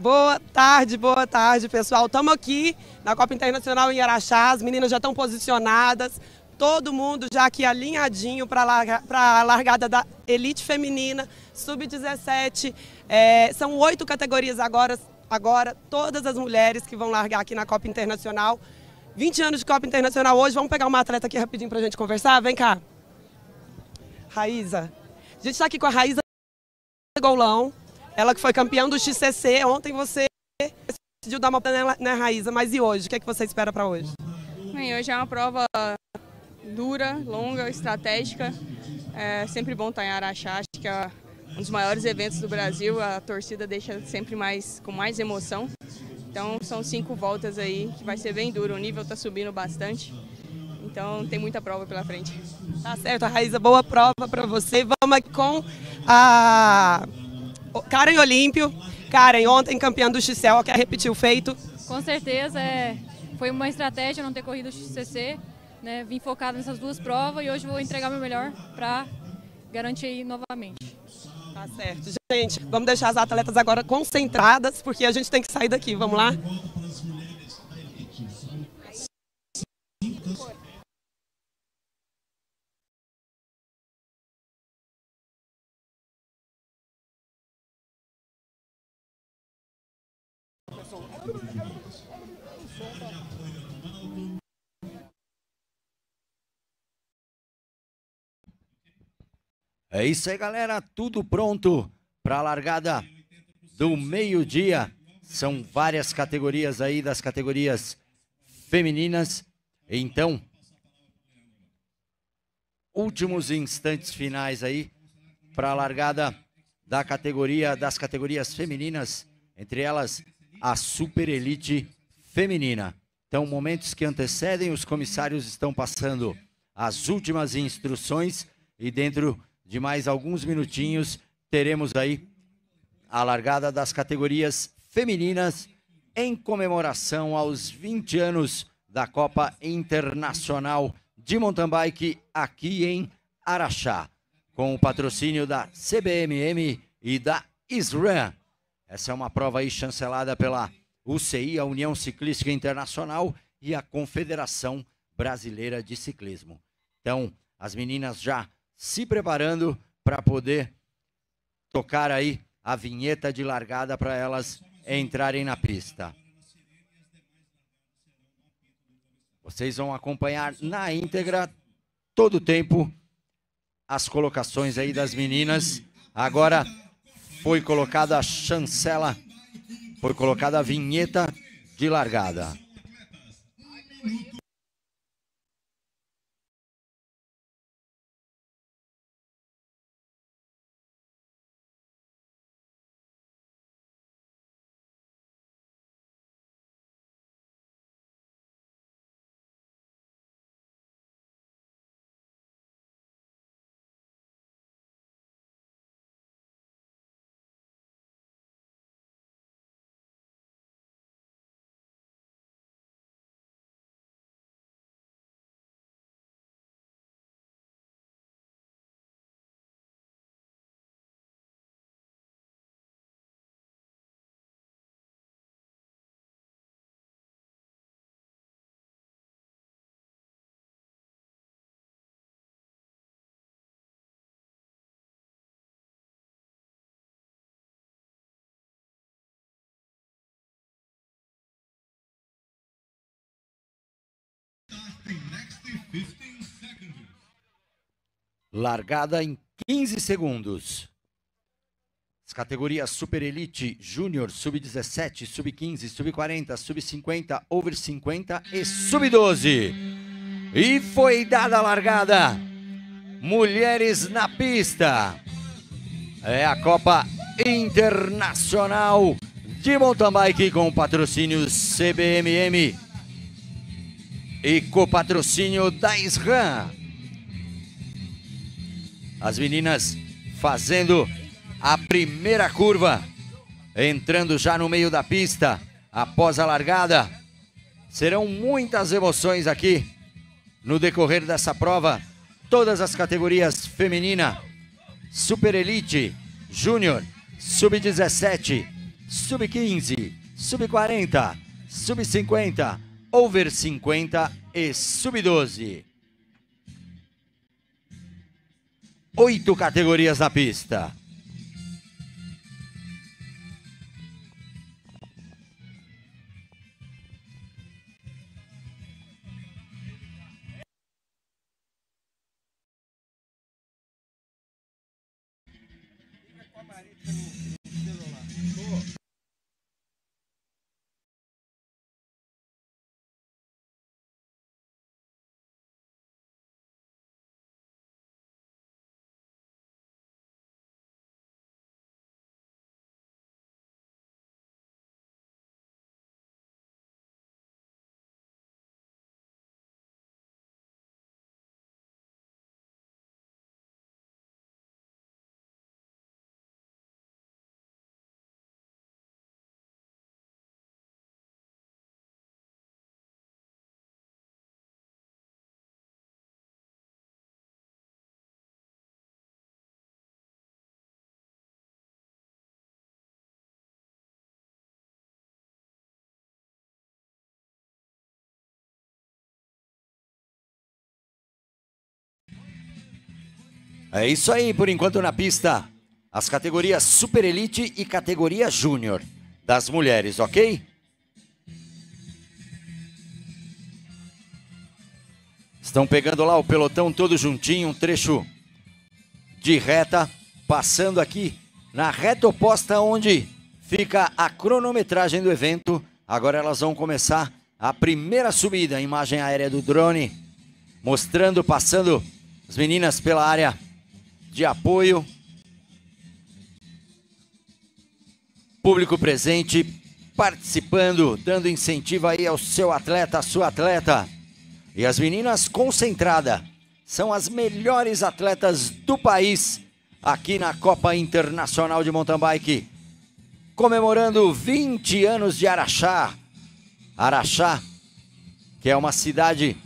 Boa tarde, boa tarde, pessoal. Estamos aqui na Copa Internacional em Araxá, as meninas já estão posicionadas, todo mundo já aqui alinhadinho para a largada da elite feminina, sub-17. É, são oito categorias agora, agora, todas as mulheres que vão largar aqui na Copa Internacional. 20 anos de Copa Internacional hoje, vamos pegar uma atleta aqui rapidinho para a gente conversar? Vem cá. Raíza. A gente está aqui com a Raíza Golão, ela que foi campeã do XCC, ontem você decidiu dar uma na, na raiz, mas e hoje? O que é que você espera para hoje? Bem, hoje é uma prova dura, longa, estratégica. É sempre bom estar em Araxá, acho que é um dos maiores eventos do Brasil, a torcida deixa sempre mais com mais emoção. Então são cinco voltas aí que vai ser bem duro, o nível está subindo bastante. Então tem muita prova pela frente. Tá certo, Raíza, boa prova para você. Vamos aqui com a Karen Olímpio. Karen, ontem campeã do XCL, quer repetir o feito? Com certeza, é, foi uma estratégia não ter corrido o XCC. Né, vim focado nessas duas provas e hoje vou entregar meu melhor para garantir novamente. Tá certo. Gente, vamos deixar as atletas agora concentradas, porque a gente tem que sair daqui. Vamos lá? É isso aí, galera. Tudo pronto para a largada do meio-dia. São várias categorias aí das categorias femininas. Então, últimos instantes finais aí para a largada da categoria das categorias femininas, entre elas a Super Elite feminina. Então, momentos que antecedem, os comissários estão passando as últimas instruções e dentro de mais alguns minutinhos, teremos aí a largada das categorias femininas em comemoração aos 20 anos da Copa Internacional de Mountain Bike aqui em Araxá, com o patrocínio da CBMM e da ISRAM. Essa é uma prova aí chancelada pela UCI, a União Ciclística Internacional e a Confederação Brasileira de Ciclismo. Então, as meninas já se preparando para poder tocar aí a vinheta de largada para elas entrarem na pista. Vocês vão acompanhar na íntegra todo o tempo as colocações aí das meninas. Agora foi colocada a chancela, foi colocada a vinheta de largada. Largada em 15 segundos. As categorias Super Elite, Júnior, Sub-17, Sub-15, Sub-40, Sub-50, Over 50 e Sub-12. E foi dada a largada. Mulheres na pista. É a Copa Internacional de Mountain Bike com patrocínio CBMM e copatrocínio da SRAM. As meninas fazendo a primeira curva, entrando já no meio da pista após a largada. Serão muitas emoções aqui no decorrer dessa prova. Todas as categorias feminina, super elite, júnior, sub-17, sub-15, sub-40, sub-50, over 50 e sub-12. Oito categorias na pista. É isso aí, por enquanto na pista. As categorias Super Elite e categoria Júnior das mulheres, ok? Estão pegando lá o pelotão todo juntinho, um trecho de reta, passando aqui na reta oposta onde fica a cronometragem do evento. Agora elas vão começar a primeira subida, imagem aérea do drone, mostrando, passando as meninas pela área de apoio, público presente, participando, dando incentivo aí ao seu atleta, à sua atleta. E as meninas concentrada são as melhores atletas do país aqui na Copa Internacional de Mountain Bike, comemorando 20 anos de Araxá. Araxá, que é uma cidade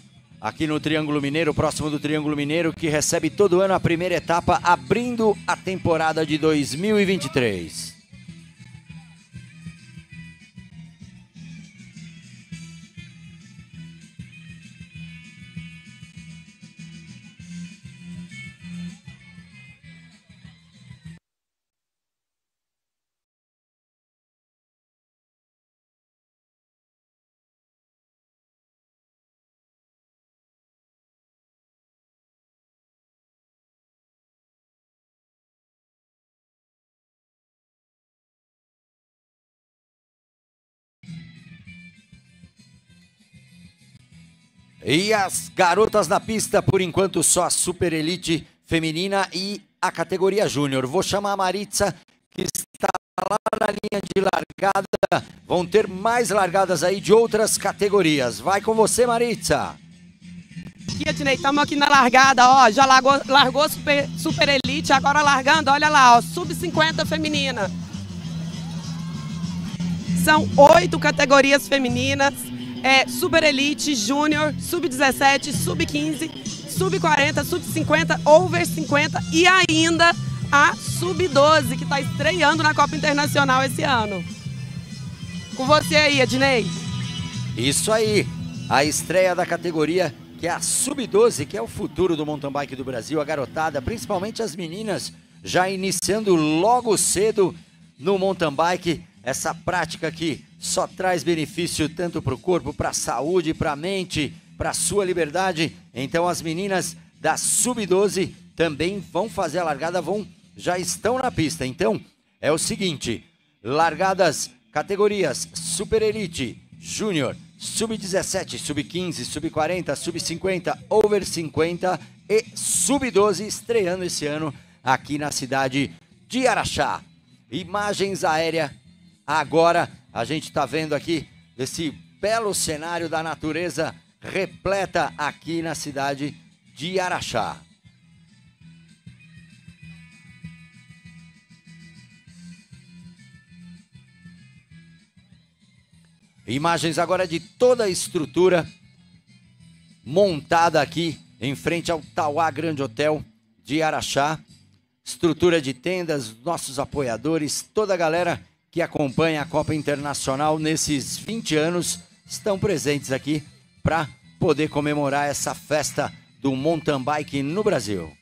aqui no Triângulo Mineiro, próximo do Triângulo Mineiro, que recebe todo ano a primeira etapa, abrindo a temporada de 2023. E as garotas na pista, por enquanto, só a Super Elite feminina e a categoria Júnior. Vou chamar a Maritza, que está lá na linha de largada. Vão ter mais largadas aí de outras categorias. Vai com você, Maritza. Aqui, Ednei, estamos aqui na largada, ó. Já largou, largou super, super Elite, agora largando, olha lá, ó. Sub-50 feminina. São oito categorias femininas é, Super Elite, Júnior, Sub-17, Sub-15, Sub-40, Sub-50, Over 50 e ainda a Sub-12, que está estreando na Copa Internacional esse ano. Com você aí, Ednei. Isso aí, a estreia da categoria que é a Sub-12, que é o futuro do mountain bike do Brasil, a garotada, principalmente as meninas, já iniciando logo cedo no mountain bike essa prática aqui só traz benefício tanto para o corpo, para a saúde, para a mente, para a sua liberdade. Então as meninas da Sub-12 também vão fazer a largada, vão já estão na pista. Então é o seguinte, largadas categorias Super Elite, Júnior, Sub-17, Sub-15, Sub-40, Sub-50, Over 50 e Sub-12 estreando esse ano aqui na cidade de Araxá. Imagens aéreas Agora a gente está vendo aqui esse belo cenário da natureza repleta aqui na cidade de Araxá. Imagens agora de toda a estrutura montada aqui em frente ao Tauá Grande Hotel de Araxá. Estrutura de tendas, nossos apoiadores, toda a galera que acompanha a Copa Internacional nesses 20 anos estão presentes aqui para poder comemorar essa festa do mountain bike no Brasil.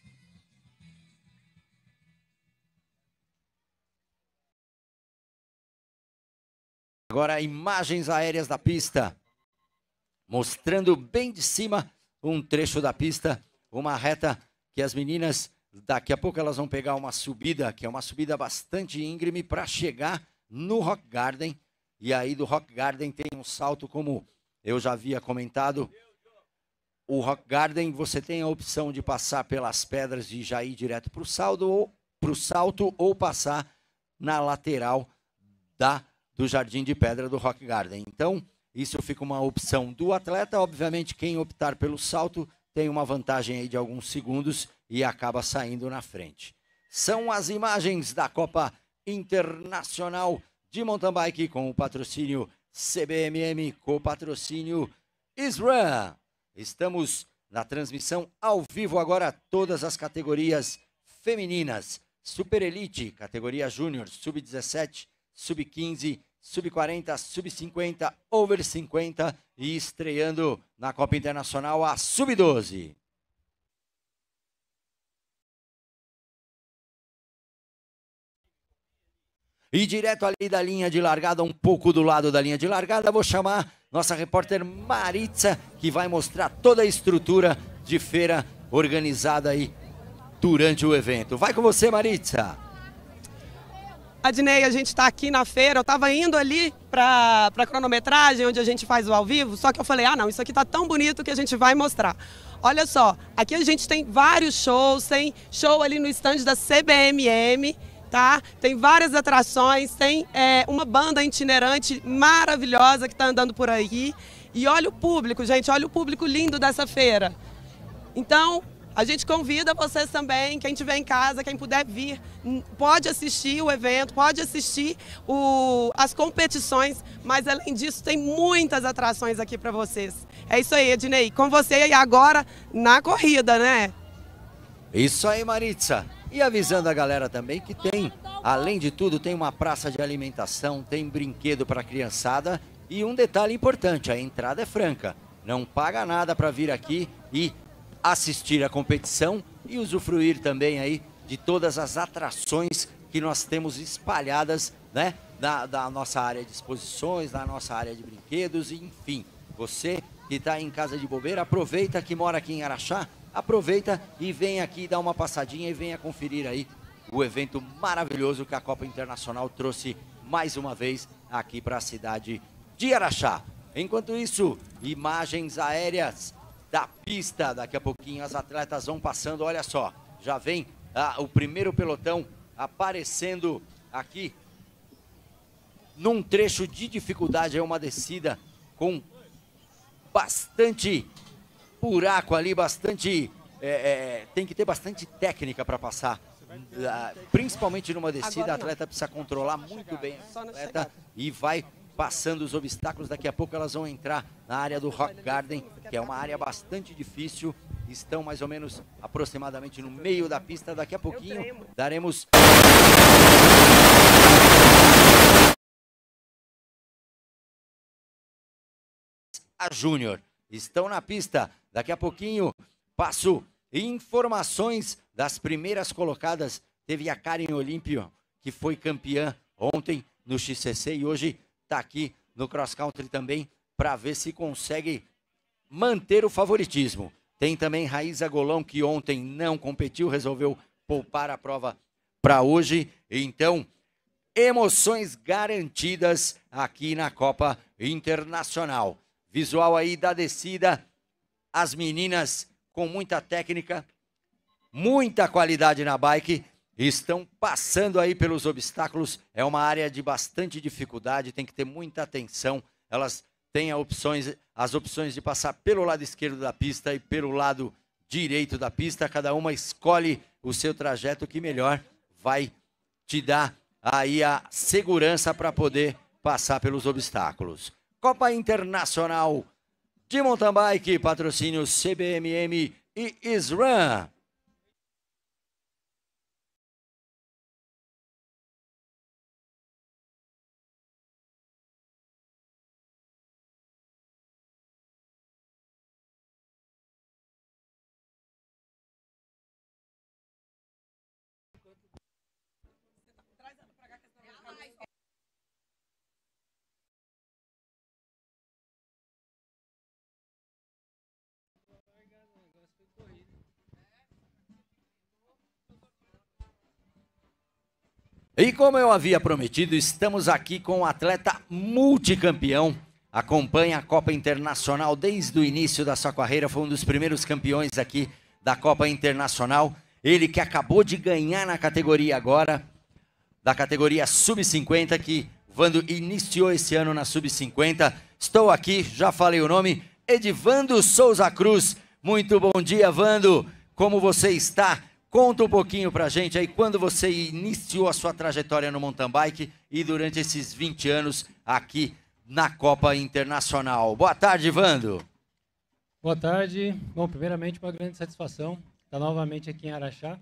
Agora imagens aéreas da pista, mostrando bem de cima um trecho da pista, uma reta que as meninas daqui a pouco elas vão pegar uma subida, que é uma subida bastante íngreme para chegar no Rock Garden. E aí do Rock Garden tem um salto, como eu já havia comentado. O Rock Garden você tem a opção de passar pelas pedras e já ir direto para o salto ou para o salto ou passar na lateral da do jardim de pedra do Rock Garden. Então isso fica uma opção do atleta. Obviamente quem optar pelo salto tem uma vantagem aí de alguns segundos e acaba saindo na frente. São as imagens da Copa internacional de mountain bike com o patrocínio CBMM, com o patrocínio Israel. Estamos na transmissão ao vivo agora todas as categorias femininas. Super Elite, categoria Júnior, sub-17, sub-15, sub-40, sub-50, over 50 e estreando na Copa Internacional a sub-12. E direto ali da linha de largada, um pouco do lado da linha de largada, vou chamar nossa repórter Maritza, que vai mostrar toda a estrutura de feira organizada aí durante o evento. Vai com você, Maritza! Adnei, a gente está aqui na feira, eu estava indo ali para a cronometragem, onde a gente faz o ao vivo, só que eu falei, ah não, isso aqui está tão bonito que a gente vai mostrar. Olha só, aqui a gente tem vários shows, tem show ali no estande da CBMM, tá? Tem várias atrações, tem é, uma banda itinerante maravilhosa que está andando por aí. E olha o público, gente, olha o público lindo dessa feira. Então, a gente convida vocês também, quem tiver em casa, quem puder vir, pode assistir o evento, pode assistir o, as competições, mas além disso tem muitas atrações aqui para vocês. É isso aí, Ednei, com você e agora na corrida, né? Isso aí, Maritza. E avisando a galera também que tem, além de tudo, tem uma praça de alimentação, tem brinquedo para criançada e um detalhe importante, a entrada é franca. Não paga nada para vir aqui e assistir a competição e usufruir também aí de todas as atrações que nós temos espalhadas, né, da, da nossa área de exposições, da nossa área de brinquedos, enfim. Você que está em casa de bobeira, aproveita que mora aqui em Araxá, aproveita e vem aqui dar uma passadinha e venha conferir aí o evento maravilhoso que a Copa Internacional trouxe mais uma vez aqui para a cidade de Araxá. Enquanto isso, imagens aéreas da pista. Daqui a pouquinho as atletas vão passando. Olha só, já vem ah, o primeiro pelotão aparecendo aqui num trecho de dificuldade. É uma descida com bastante buraco ali, bastante. É, é, tem que ter bastante técnica para passar. Ah, principalmente numa descida, a atleta precisa controlar muito bem a atleta e vai passando os obstáculos. Daqui a pouco elas vão entrar na área do Rock Garden, que é uma área bastante difícil. Estão mais ou menos aproximadamente no meio da pista. Daqui a pouquinho daremos. A Júnior estão na pista. Daqui a pouquinho passo informações das primeiras colocadas. Teve a Karen Olímpio, que foi campeã ontem no XCC e hoje está aqui no cross country também para ver se consegue manter o favoritismo. Tem também Raíza Golão, que ontem não competiu, resolveu poupar a prova para hoje. Então, emoções garantidas aqui na Copa Internacional visual aí da descida. As meninas com muita técnica, muita qualidade na bike, estão passando aí pelos obstáculos. É uma área de bastante dificuldade, tem que ter muita atenção. Elas têm opções, as opções de passar pelo lado esquerdo da pista e pelo lado direito da pista. Cada uma escolhe o seu trajeto que melhor vai te dar aí a segurança para poder passar pelos obstáculos. Copa Internacional de Mountain Bike, patrocínio CBMM e Isran. E como eu havia prometido, estamos aqui com um atleta multicampeão. Acompanha a Copa Internacional desde o início da sua carreira, foi um dos primeiros campeões aqui da Copa Internacional. Ele que acabou de ganhar na categoria agora, da categoria Sub-50, que Vando iniciou esse ano na Sub-50. Estou aqui, já falei o nome, Edivando Souza Cruz. Muito bom dia, Vando. Como você está? Conta um pouquinho pra gente aí quando você iniciou a sua trajetória no mountain bike e durante esses 20 anos aqui na Copa Internacional. Boa tarde, Vando. Boa tarde. Bom, primeiramente uma grande satisfação estar novamente aqui em Araxá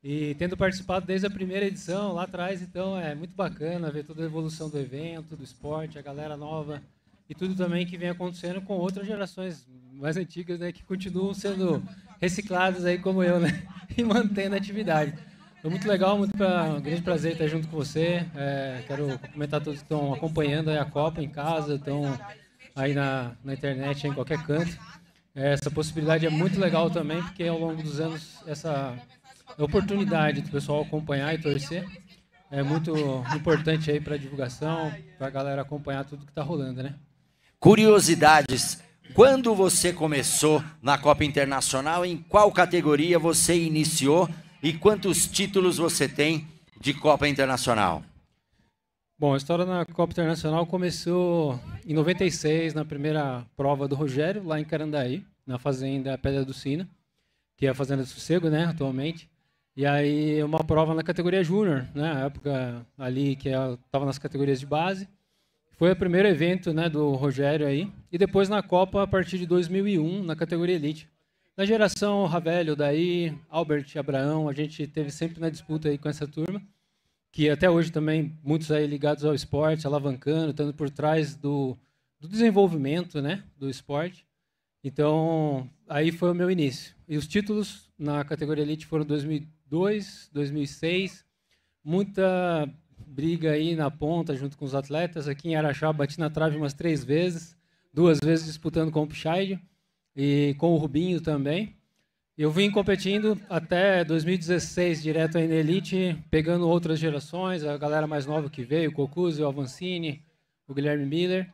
e tendo participado desde a primeira edição lá atrás, então é muito bacana ver toda a evolução do evento, do esporte, a galera nova e tudo também que vem acontecendo com outras gerações mais antigas, né, que continuam sendo reciclados aí como eu, né? E mantendo a atividade. Foi muito legal, muito pra, um grande prazer estar junto com você. É, quero cumprimentar todos que estão acompanhando a Copa em casa, estão aí na, na internet, em qualquer canto. É, essa possibilidade é muito legal também, porque ao longo dos anos essa oportunidade do pessoal acompanhar e torcer é muito importante aí para divulgação, para a galera acompanhar tudo que está rolando, né? Curiosidades quando você começou na Copa Internacional, em qual categoria você iniciou e quantos títulos você tem de Copa Internacional? Bom, a história na Copa Internacional começou em 96, na primeira prova do Rogério, lá em Carandaí, na fazenda Pedra do Sina, que é a fazenda do Sossego, né, atualmente. E aí uma prova na categoria júnior, né, época ali que eu estava nas categorias de base. Foi o primeiro evento né, do Rogério aí. E depois na Copa, a partir de 2001, na categoria Elite. Na geração Ravelho, daí, Albert, Abraão, a gente teve sempre na disputa aí com essa turma, que até hoje também muitos aí ligados ao esporte, alavancando, estando por trás do, do desenvolvimento né, do esporte. Então, aí foi o meu início. E os títulos na categoria Elite foram 2002, 2006, muita briga aí na ponta junto com os atletas. Aqui em Araxá bati na trave umas três vezes, duas vezes disputando com o Pichai e com o Rubinho também. Eu vim competindo até 2016 direto aí na Elite, pegando outras gerações, a galera mais nova que veio, o Cocuzzi, o Avancini, o Guilherme Miller.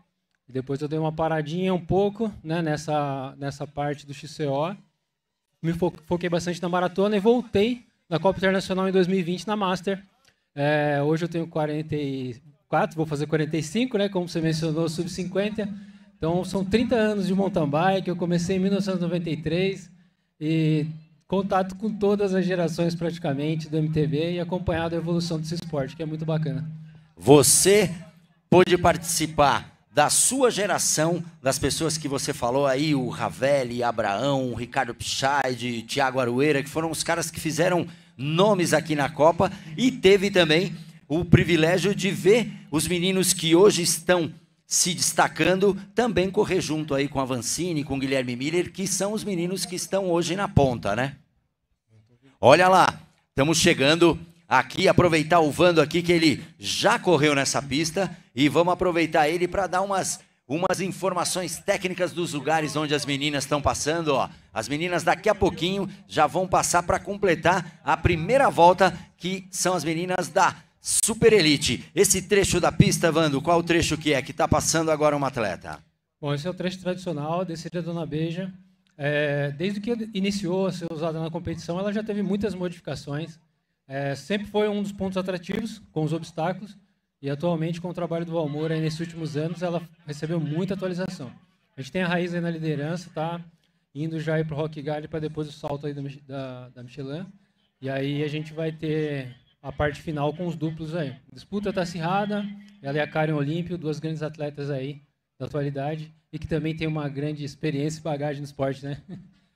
E depois eu dei uma paradinha um pouco né, nessa, nessa parte do XCO. Me foquei bastante na maratona e voltei na Copa Internacional em 2020 na Master é, hoje eu tenho 44, vou fazer 45, né? Como você mencionou, sub-50. Então são 30 anos de mountain bike. Eu comecei em 1993 e contato com todas as gerações praticamente do MTB e acompanhado a evolução desse esporte, que é muito bacana. Você pôde participar da sua geração, das pessoas que você falou aí, o Ravelli, Abraão, o Ricardo Pichard, Tiago Arueira, que foram os caras que fizeram nomes aqui na Copa e teve também o privilégio de ver os meninos que hoje estão se destacando também correr junto aí com a Vancini, com o Guilherme Miller, que são os meninos que estão hoje na ponta, né? Olha lá, estamos chegando aqui, aproveitar o Vando aqui que ele já correu nessa pista e vamos aproveitar ele para dar umas umas informações técnicas dos lugares onde as meninas estão passando. Ó. As meninas daqui a pouquinho já vão passar para completar a primeira volta, que são as meninas da Super Elite. Esse trecho da pista, Vando, qual o trecho que é que está passando agora uma atleta? Bom, esse é o trecho tradicional, desse da Dona Beija. É, desde que iniciou a ser usada na competição, ela já teve muitas modificações. É, sempre foi um dos pontos atrativos com os obstáculos. E atualmente, com o trabalho do Valmor aí nesses últimos anos, ela recebeu muita atualização. A gente tem a Raiz aí na liderança, tá? Indo já para o Rock Galley para depois o salto aí da, da, da Michelin. E aí a gente vai ter a parte final com os duplos aí. A disputa está acirrada, ela e a Karen Olímpio, duas grandes atletas aí da atualidade e que também tem uma grande experiência e bagagem no esporte, né?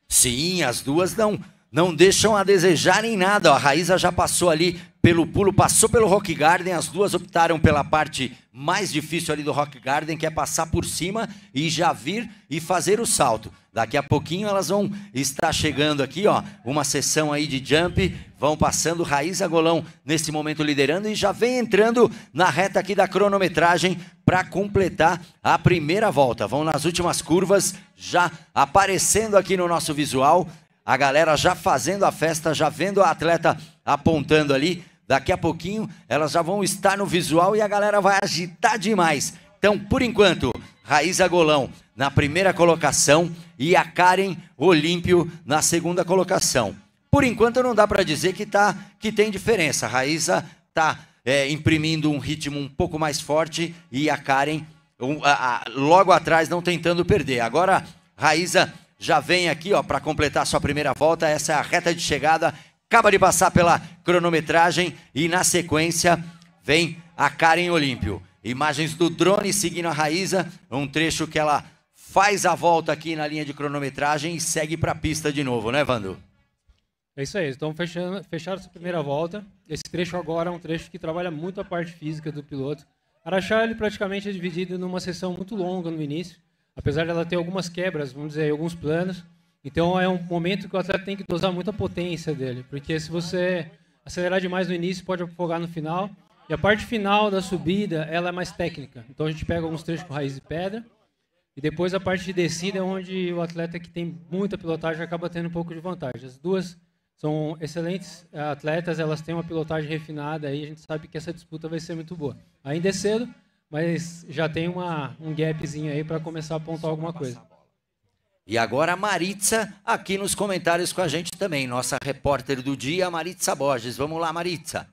Sim, as duas dão não deixam a desejar em nada. A Raíza já passou ali pelo pulo, passou pelo Rock Garden, as duas optaram pela parte mais difícil ali do Rock Garden, que é passar por cima e já vir e fazer o salto. Daqui a pouquinho elas vão estar chegando aqui, ó, uma sessão aí de jump, vão passando Raíza Golão nesse momento liderando e já vem entrando na reta aqui da cronometragem para completar a primeira volta. Vão nas últimas curvas, já aparecendo aqui no nosso visual a galera já fazendo a festa, já vendo a atleta apontando ali. Daqui a pouquinho elas já vão estar no visual e a galera vai agitar demais. Então, por enquanto, Raíza Golão na primeira colocação e a Karen Olímpio na segunda colocação. Por enquanto não dá para dizer que tá que tem diferença. A Raíza tá é, imprimindo um ritmo um pouco mais forte e a Karen um, a, a, logo atrás não tentando perder. Agora Raíza já vem aqui ó para completar sua primeira volta. Essa é a reta de chegada. Acaba de passar pela cronometragem e na sequência vem a Karen Olímpio. Imagens do drone seguindo a Raíza, um trecho que ela faz a volta aqui na linha de cronometragem e segue para a pista de novo, né, Vando? É isso aí, então fechando, fecharam essa primeira volta. Esse trecho agora é um trecho que trabalha muito a parte física do piloto. Araxá ele praticamente é dividido numa sessão muito longa no início, apesar dela ter algumas quebras, vamos dizer, alguns planos. Então é um momento que o atleta tem que dosar muito a potência dele, porque se você acelerar demais no início, pode afogar no final. E a parte final da subida, ela é mais técnica. Então a gente pega alguns trechos com raiz e pedra, e depois a parte de descida é onde o atleta que tem muita pilotagem acaba tendo um pouco de vantagem. As duas são excelentes atletas, elas têm uma pilotagem refinada aí, a gente sabe que essa disputa vai ser muito boa. Ainda é cedo, mas já tem uma, um gapzinho aí para começar a apontar alguma coisa. E agora a Maritza aqui nos comentários com a gente também, nossa repórter do dia, Maritza Borges. Vamos lá, Maritza.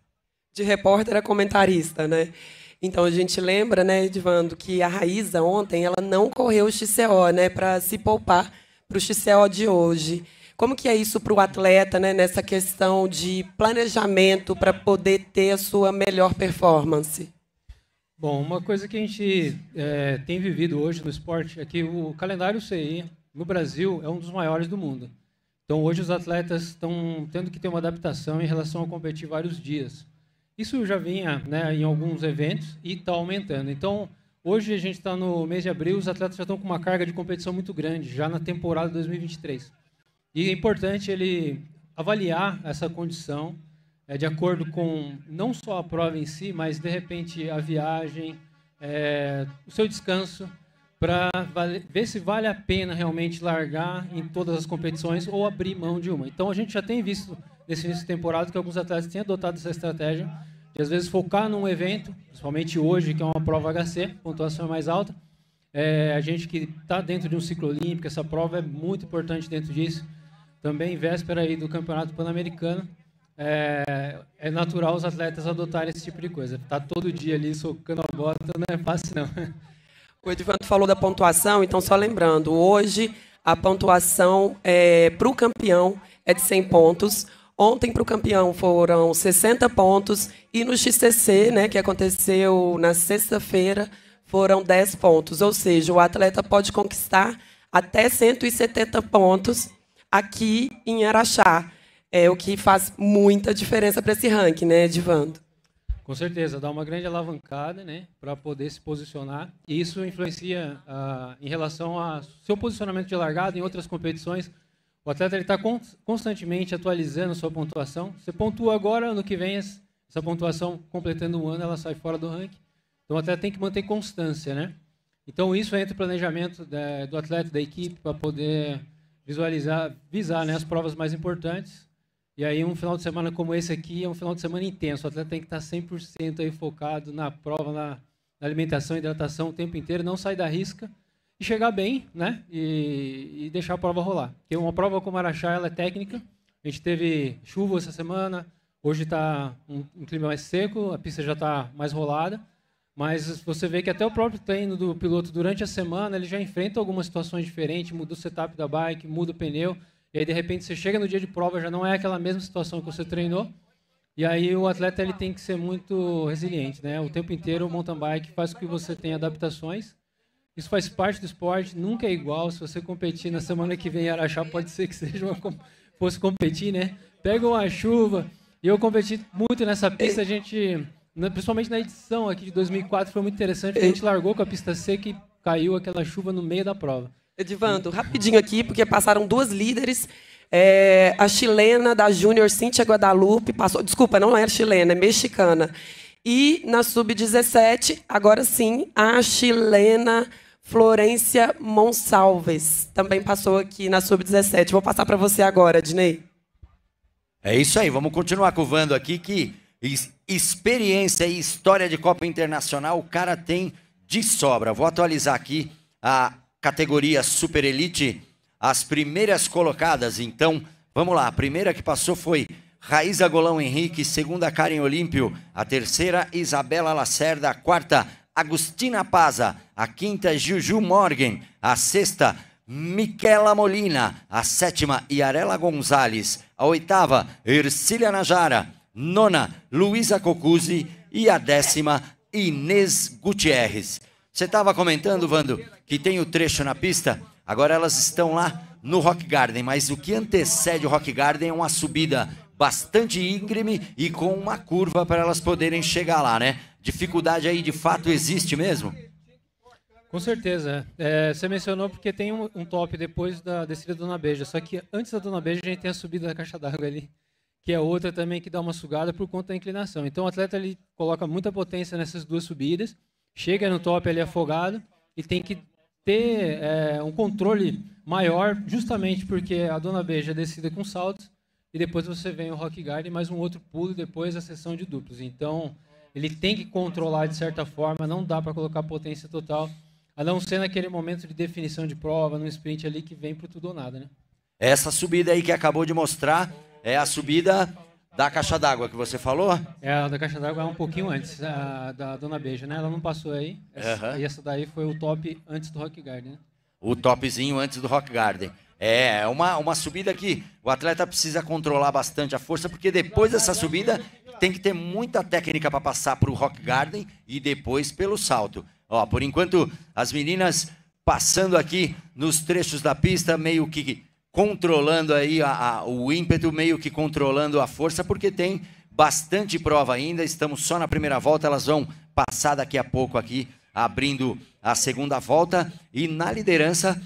De repórter a comentarista, né? Então a gente lembra, né, Edvando, que a Raíza ontem ela não correu o XCO, né, para se poupar para o XCO de hoje. Como que é isso para o atleta, né, nessa questão de planejamento para poder ter a sua melhor performance? Bom, uma coisa que a gente é, tem vivido hoje no esporte é que o calendário CI no Brasil é um dos maiores do mundo. Então, hoje os atletas estão tendo que ter uma adaptação em relação a competir vários dias. Isso já vinha né, em alguns eventos e está aumentando. Então, hoje a gente está no mês de abril, os atletas já estão com uma carga de competição muito grande, já na temporada 2023. E é importante ele avaliar essa condição é, de acordo com não só a prova em si, mas de repente a viagem, é, o seu descanso, para ver se vale a pena realmente largar em todas as competições ou abrir mão de uma. Então a gente já tem visto nesse início de temporada que alguns atletas têm adotado essa estratégia de às vezes focar num evento, principalmente hoje que é uma prova HC, pontuação é mais alta. É, a gente que está dentro de um ciclo olímpico, essa prova é muito importante dentro disso. Também véspera aí do Campeonato Pan-Americano é, é, natural os atletas adotarem esse tipo de coisa. Tá todo dia ali socando a bota, não é fácil não. O Edvando falou da pontuação, então só lembrando, hoje a pontuação é, para o campeão é de 100 pontos. Ontem para o campeão foram 60 pontos e no XTC, né, que aconteceu na sexta-feira, foram 10 pontos. Ou seja, o atleta pode conquistar até 170 pontos aqui em Araxá é o que faz muita diferença para esse ranking, né, Edivando? Com certeza, dá uma grande alavancada né, para poder se posicionar. E isso influencia ah, em relação ao seu posicionamento de largada em outras competições. O atleta está constantemente atualizando sua pontuação. Você pontua agora, ano que vem, essa pontuação, completando um ano, ela sai fora do ranking. Então, o atleta tem que manter constância. Né? Então, isso entra o planejamento da, do atleta, da equipe, para poder visualizar, visar né, as provas mais importantes e aí um final de semana como esse aqui é um final de semana intenso. O atleta tem que estar 100% aí focado na prova, na, na alimentação, hidratação o tempo inteiro, não sair da risca e chegar bem, né? E, e deixar a prova rolar. Porque uma prova como Araxá, ela é técnica. A gente teve chuva essa semana, hoje está um, um, clima mais seco, a pista já está mais rolada. Mas você vê que até o próprio treino do piloto durante a semana, ele já enfrenta algumas situações diferentes, muda o setup da bike, muda o pneu. E aí, de repente, você chega no dia de prova, já não é aquela mesma situação que você treinou. E aí o atleta ele tem que ser muito resiliente, né? O tempo inteiro o mountain bike faz com que você tenha adaptações. Isso faz parte do esporte, nunca é igual. Se você competir na semana que vem em Araxá, pode ser que seja uma fosse competir, né? Pega uma chuva. E eu competi muito nessa pista, a gente, principalmente na edição aqui de 2004, foi muito interessante, a gente largou com a pista seca e caiu aquela chuva no meio da prova. Edivando, rapidinho aqui, porque passaram duas líderes. É, a chilena da Júnior Cíntia Guadalupe passou. Desculpa, não é chilena, é mexicana. E na sub-17, agora sim, a chilena Florência Monsalves também passou aqui na sub-17. Vou passar para você agora, Dinei. É isso aí, vamos continuar covando aqui que experiência e história de Copa Internacional o cara tem de sobra. Vou atualizar aqui a categoria Super Elite, as primeiras colocadas. Então, vamos lá. A primeira que passou foi Raíza Golão Henrique, segunda Karen Olímpio, a terceira Isabela Lacerda, a quarta Agustina Paza, a quinta Juju Morgan, a sexta Miquela Molina, a sétima Iarela Gonzalez, a oitava Ercília Najara, nona Luísa Cocuzzi e a décima Inês Gutierrez. Você estava comentando, Vando, que tem o trecho na pista, agora elas estão lá no Rock Garden, mas o que antecede o Rock Garden é uma subida bastante íngreme e com uma curva para elas poderem chegar lá, né? Dificuldade aí de fato existe mesmo? Com certeza. É, você mencionou porque tem um, um top depois da descida da Dona Beja, só que antes da Dona Beja a gente tem a subida da caixa d'água ali, que é outra também que dá uma sugada por conta da inclinação. Então o atleta ele coloca muita potência nessas duas subidas, chega no top ali afogado e tem que ter é, um controle maior, justamente porque a Dona B já é decide com saltos e depois você vem o Rock Garden, mais um outro pulo e depois a sessão de duplos. Então, ele tem que controlar de certa forma, não dá para colocar potência total, a não ser naquele momento de definição de prova, num sprint ali que vem para tudo ou nada, né? Essa subida aí que acabou de mostrar é a subida da caixa d'água que você falou? É, a da caixa d'água é um pouquinho antes, a, da Dona Beija, né? Ela não passou aí. Essa, uhum. E essa daí foi o top antes do Rock Garden, né? O topzinho antes do Rock Garden. É, é, uma, uma subida que o atleta precisa controlar bastante a força, porque depois dessa subida tem que ter muita técnica para passar para o Rock Garden e depois pelo salto. Ó, por enquanto, as meninas passando aqui nos trechos da pista, meio que controlando aí a, a, o ímpeto, meio que controlando a força, porque tem bastante prova ainda. Estamos só na primeira volta, elas vão passar daqui a pouco aqui, abrindo a segunda volta. E na liderança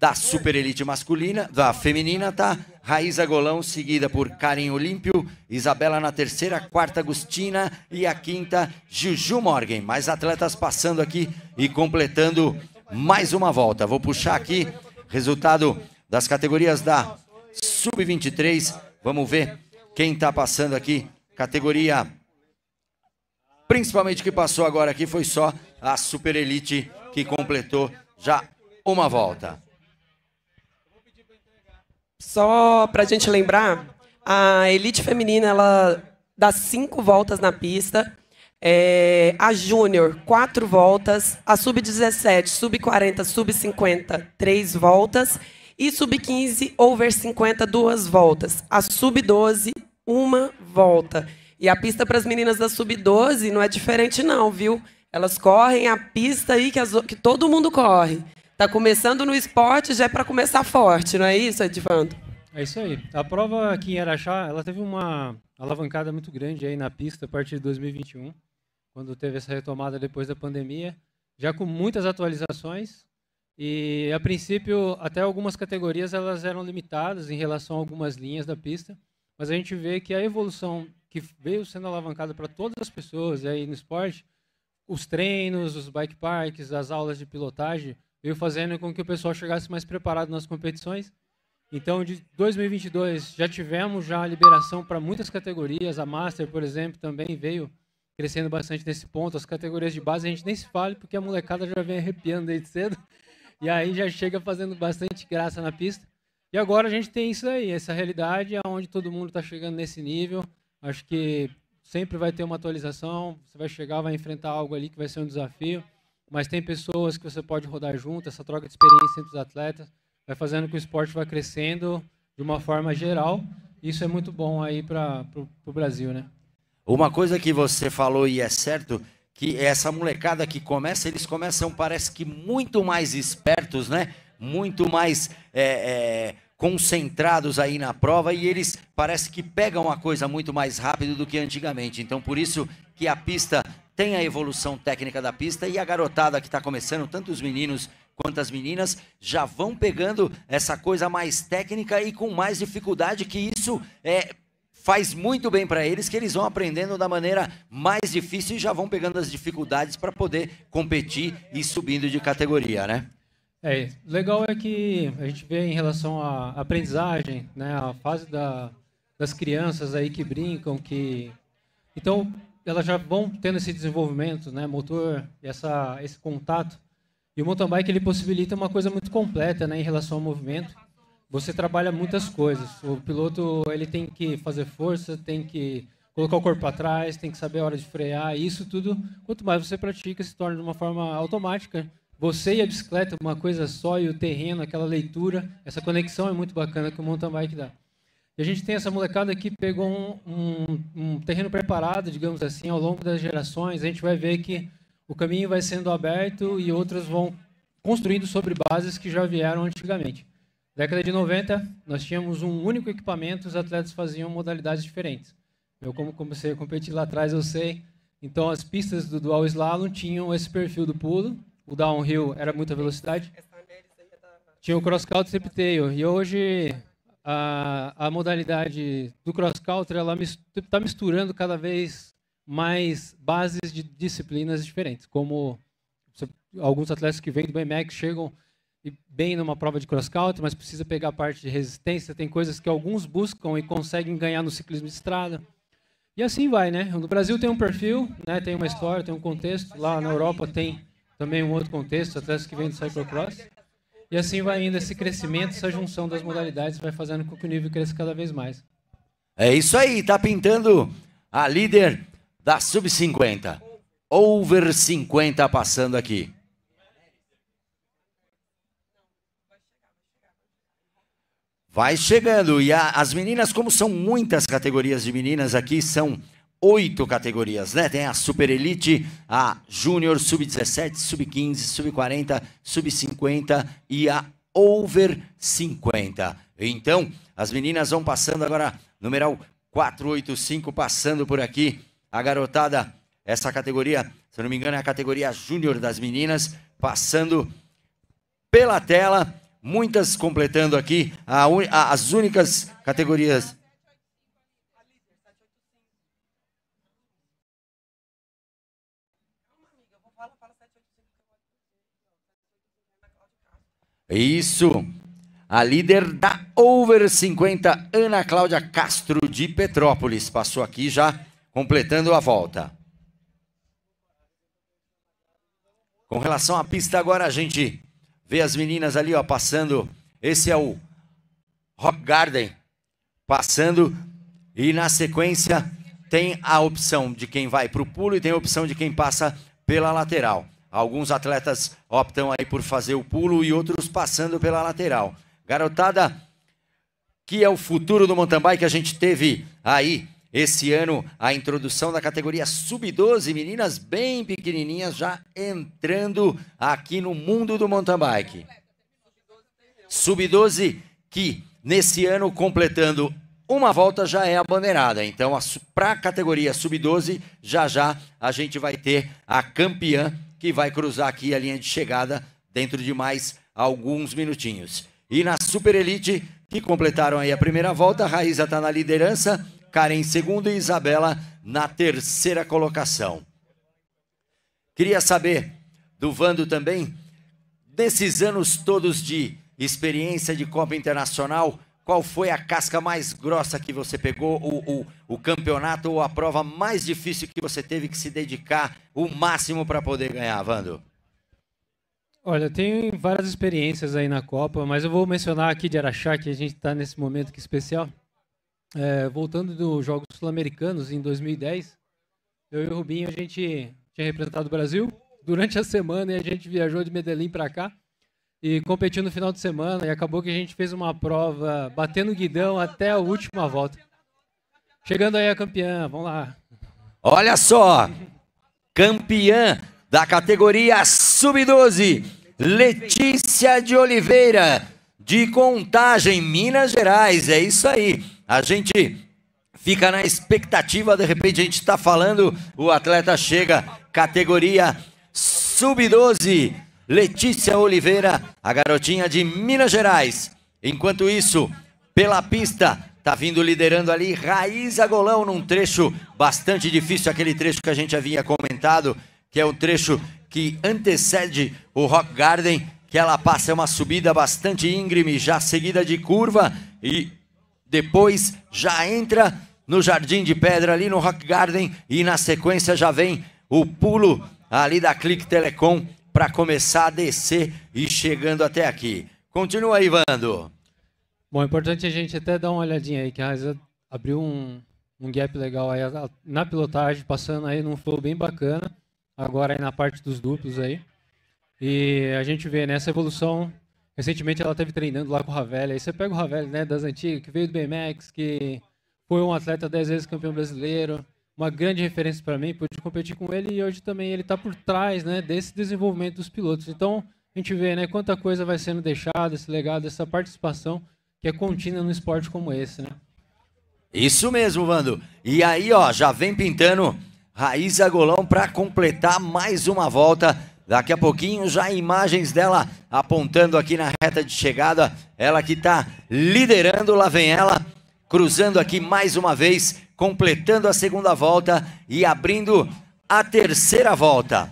da Super Elite masculina, da feminina, tá Raíza Golão, seguida por Karim Olímpio, Isabela na terceira, quarta Agostina e a quinta Juju Morgan. Mais atletas passando aqui e completando mais uma volta. Vou puxar aqui resultado das categorias da Sub-23. Vamos ver quem está passando aqui. Categoria, principalmente que passou agora aqui, foi só a Super Elite que completou já uma volta. Só para a gente lembrar, a Elite Feminina ela dá cinco voltas na pista. É, a Júnior, quatro voltas. A Sub-17, Sub-40, Sub-50, três voltas. E sub-15, over 50, duas voltas. A sub-12, uma volta. E a pista para as meninas da sub-12 não é diferente, não, viu? Elas correm a pista aí que, as, que todo mundo corre. Tá começando no esporte, já é para começar forte, não é isso, Edivando? É isso aí. A prova aqui em Araxá, ela teve uma alavancada muito grande aí na pista a partir de 2021, quando teve essa retomada depois da pandemia, já com muitas atualizações, e a princípio, até algumas categorias elas eram limitadas em relação a algumas linhas da pista, mas a gente vê que a evolução que veio sendo alavancada para todas as pessoas aí no esporte, os treinos, os bike parks, as aulas de pilotagem, veio fazendo com que o pessoal chegasse mais preparado nas competições. Então, de 2022 já tivemos já a liberação para muitas categorias, a Master, por exemplo, também veio crescendo bastante nesse ponto. As categorias de base a gente nem se fala porque a molecada já vem arrepiando desde cedo. E aí já chega fazendo bastante graça na pista. E agora a gente tem isso aí, essa realidade onde todo mundo está chegando nesse nível. Acho que sempre vai ter uma atualização, você vai chegar, vai enfrentar algo ali que vai ser um desafio, mas tem pessoas que você pode rodar junto, essa troca de experiência entre os atletas vai fazendo que o esporte vá crescendo de uma forma geral. Isso é muito bom aí para o Brasil, né? Uma coisa que você falou e é certo que essa molecada que começa, eles começam, parece que muito mais espertos, né? Muito mais é, é, concentrados aí na prova e eles parece que pegam a coisa muito mais rápido do que antigamente. Então, por isso que a pista tem a evolução técnica da pista e a garotada que está começando, tanto os meninos quanto as meninas, já vão pegando essa coisa mais técnica e com mais dificuldade, que isso é, faz muito bem para eles que eles vão aprendendo da maneira mais difícil e já vão pegando as dificuldades para poder competir e subindo de categoria, né? É, legal é que a gente vê em relação à aprendizagem, né, a fase da, das crianças aí que brincam, que então elas já vão tendo esse desenvolvimento, né, motor, essa esse contato. E o mountain bike ele possibilita uma coisa muito completa, né, em relação ao movimento você trabalha muitas coisas. O piloto ele tem que fazer força, tem que colocar o corpo para trás, tem que saber a hora de frear. isso tudo, quanto mais você pratica, se torna de uma forma automática. Você e a bicicleta, uma coisa só, e o terreno, aquela leitura, essa conexão é muito bacana que o mountain bike dá. E a gente tem essa molecada que pegou um, um, um terreno preparado, digamos assim, ao longo das gerações. A gente vai ver que o caminho vai sendo aberto e outras vão construindo sobre bases que já vieram antigamente. Década de 90, nós tínhamos um único equipamento, os atletas faziam modalidades diferentes. Eu, como comecei a competir lá atrás, eu sei. Então, as pistas do dual slalom tinham esse perfil do pulo, o downhill era muita velocidade. Tinha o cross country e tail. E hoje a, a, modalidade do cross country ela está misturando cada vez mais bases de disciplinas diferentes, como alguns atletas que vêm do BMX chegam bem numa prova de cross-country, mas precisa pegar a parte de resistência. Tem coisas que alguns buscam e conseguem ganhar no ciclismo de estrada. E assim vai, né? No Brasil tem um perfil, né? tem uma história, tem um contexto. Lá na Europa tem também um outro contexto, atletas que vêm do cyclocross. E assim vai indo esse crescimento, essa junção das modalidades vai fazendo com que o nível cresça cada vez mais. É isso aí, tá pintando a líder da Sub 50. Over 50 passando aqui. Vai chegando. E a, as meninas, como são muitas categorias de meninas aqui, são oito categorias, né? Tem a Super Elite, a Júnior, Sub-17, Sub-15, Sub-40, Sub-50 e a Over 50. Então, as meninas vão passando agora, numeral 485, passando por aqui. A garotada, essa categoria, se eu não me engano, é a categoria Júnior das meninas, passando pela tela muitas completando aqui a, a, as únicas categorias. Isso. A líder da Over 50, Ana Cláudia Castro de Petrópolis, passou aqui já completando a volta. Com relação à pista agora, a gente Vê as meninas ali, ó, passando. Esse é o Rock Garden. Passando. E na sequência tem a opção de quem vai para o pulo e tem a opção de quem passa pela lateral. Alguns atletas optam aí por fazer o pulo e outros passando pela lateral. Garotada, que é o futuro do mountain bike, a gente teve aí esse ano, a introdução da categoria sub-12, meninas bem pequenininhas já entrando aqui no mundo do mountain bike. Sub-12 que nesse ano completando uma volta já é então, a bandeirada. Então, para a categoria sub-12, já já a gente vai ter a campeã que vai cruzar aqui a linha de chegada dentro de mais alguns minutinhos. E na Super Elite, que completaram aí a primeira volta, a Raíza está na liderança, Karen em segundo e Isabela na terceira colocação. Queria saber do Vando também, desses anos todos de experiência de Copa Internacional, qual foi a casca mais grossa que você pegou, o o campeonato ou a prova mais difícil que você teve que se dedicar o máximo para poder ganhar, Vando? Olha, tenho várias experiências aí na Copa, mas eu vou mencionar aqui de Araxá, que a gente está nesse momento que especial é, voltando dos Jogos Sul-Americanos em 2010, eu e o Rubinho, a gente tinha representado o Brasil durante a semana e a gente viajou de Medellín para cá e competiu no final de semana e acabou que a gente fez uma prova batendo guidão até a última volta. Chegando aí a campeã, vamos lá. Olha só, campeã da categoria Sub-12, Letícia de Oliveira, de Contagem, Minas Gerais, é isso aí a gente fica na expectativa, de repente a gente está falando, o atleta chega, categoria sub-12, Letícia Oliveira, a garotinha de Minas Gerais. Enquanto isso, pela pista, tá vindo liderando ali Raíza Golão num trecho bastante difícil, aquele trecho que a gente havia comentado, que é o trecho que antecede o Rock Garden, que ela passa uma subida bastante íngreme, já seguida de curva e depois já entra no Jardim de Pedra, ali no Rock Garden, e na sequência já vem o pulo ali da Click Telecom para começar a descer e chegando até aqui. Continua aí, Vando. Bom, é importante a gente até dar uma olhadinha aí, que a Raisa abriu um, um gap legal aí na pilotagem, passando aí num flow bem bacana, agora aí na parte dos duplos aí. E a gente vê nessa né, evolução Recentemente ela esteve treinando lá com o Ravelli. Aí você pega o Ravelli, né, das antigas, que veio do BMX, que foi um atleta dez vezes campeão brasileiro, uma grande referência para mim, pude competir com ele e hoje também ele está por trás, né, desse desenvolvimento dos pilotos. Então, a gente vê, né, quanta coisa vai sendo deixada, esse legado, essa participação que é contínua num esporte como esse, né? Isso mesmo, Vando. E aí, ó, já vem pintando Raíza Golão para completar mais uma volta Daqui a pouquinho já imagens dela apontando aqui na reta de chegada. Ela que está liderando, lá vem ela, cruzando aqui mais uma vez, completando a segunda volta e abrindo a terceira volta.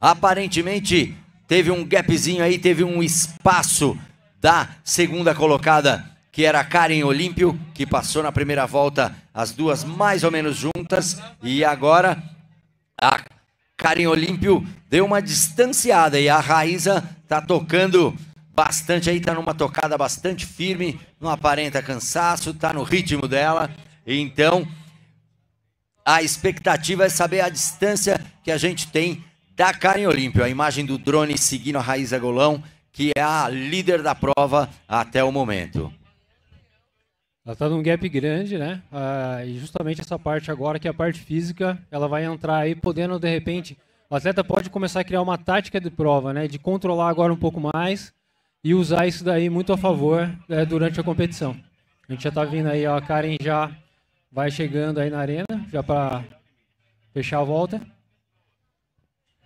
Aparentemente teve um gapzinho aí, teve um espaço da segunda colocada, que era a Karen Olímpio, que passou na primeira volta as duas mais ou menos juntas, e agora a Karen Olímpio deu uma distanciada e a Raíza tá tocando bastante aí, tá numa tocada bastante firme, não aparenta cansaço, tá no ritmo dela. Então, a expectativa é saber a distância que a gente tem da Karen Olímpio. A imagem do drone seguindo a Raíza Golão, que é a líder da prova até o momento. Ela está num gap grande, né? Ah, e justamente essa parte agora, que é a parte física, ela vai entrar aí, podendo, de repente, o atleta pode começar a criar uma tática de prova, né? De controlar agora um pouco mais e usar isso daí muito a favor né, durante a competição. A gente já está vindo aí, ó, a Karen já vai chegando aí na arena, já para fechar a volta.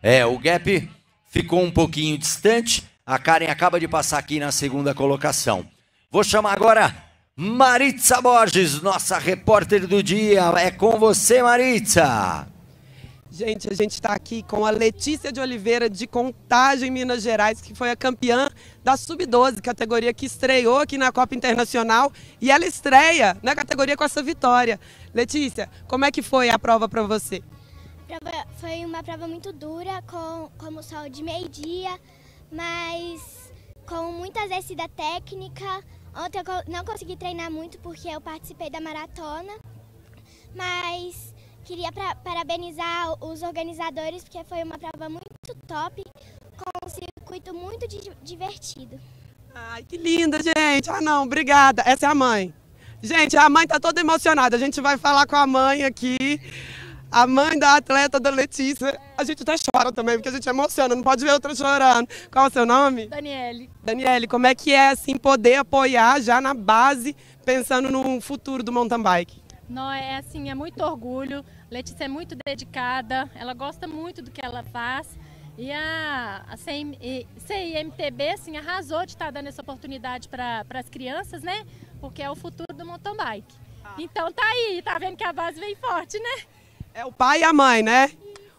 É, o gap ficou um pouquinho distante. A Karen acaba de passar aqui na segunda colocação. Vou chamar agora Maritza Borges, nossa repórter do dia. É com você, Maritza. Gente, a gente está aqui com a Letícia de Oliveira de Contagem, Minas Gerais, que foi a campeã da Sub-12, categoria que estreou aqui na Copa Internacional e ela estreia na categoria com essa vitória. Letícia, como é que foi a prova para você? foi uma prova muito dura, com, como sol de meio-dia, mas com muitas descida técnica, Ontem eu não consegui treinar muito porque eu participei da maratona, mas queria pra, parabenizar os organizadores porque foi uma prova muito top, com um circuito muito di divertido. Ai, que linda, gente! Ah, não, obrigada. Essa é a mãe. Gente, a mãe tá toda emocionada. A gente vai falar com a mãe aqui a mãe da atleta da Letícia. A gente até chora também, porque a gente emociona, não pode ver outra chorando. Qual é o seu nome? Daniele. Daniele, como é que é assim poder apoiar já na base, pensando no futuro do mountain bike? Não, é assim, é muito orgulho. Letícia é muito dedicada, ela gosta muito do que ela faz. E a, a CIMTB assim, arrasou de estar tá dando essa oportunidade para as crianças, né? Porque é o futuro do mountain bike. Ah. Então tá aí, tá vendo que a base vem forte, né? É o pai e a mãe, né?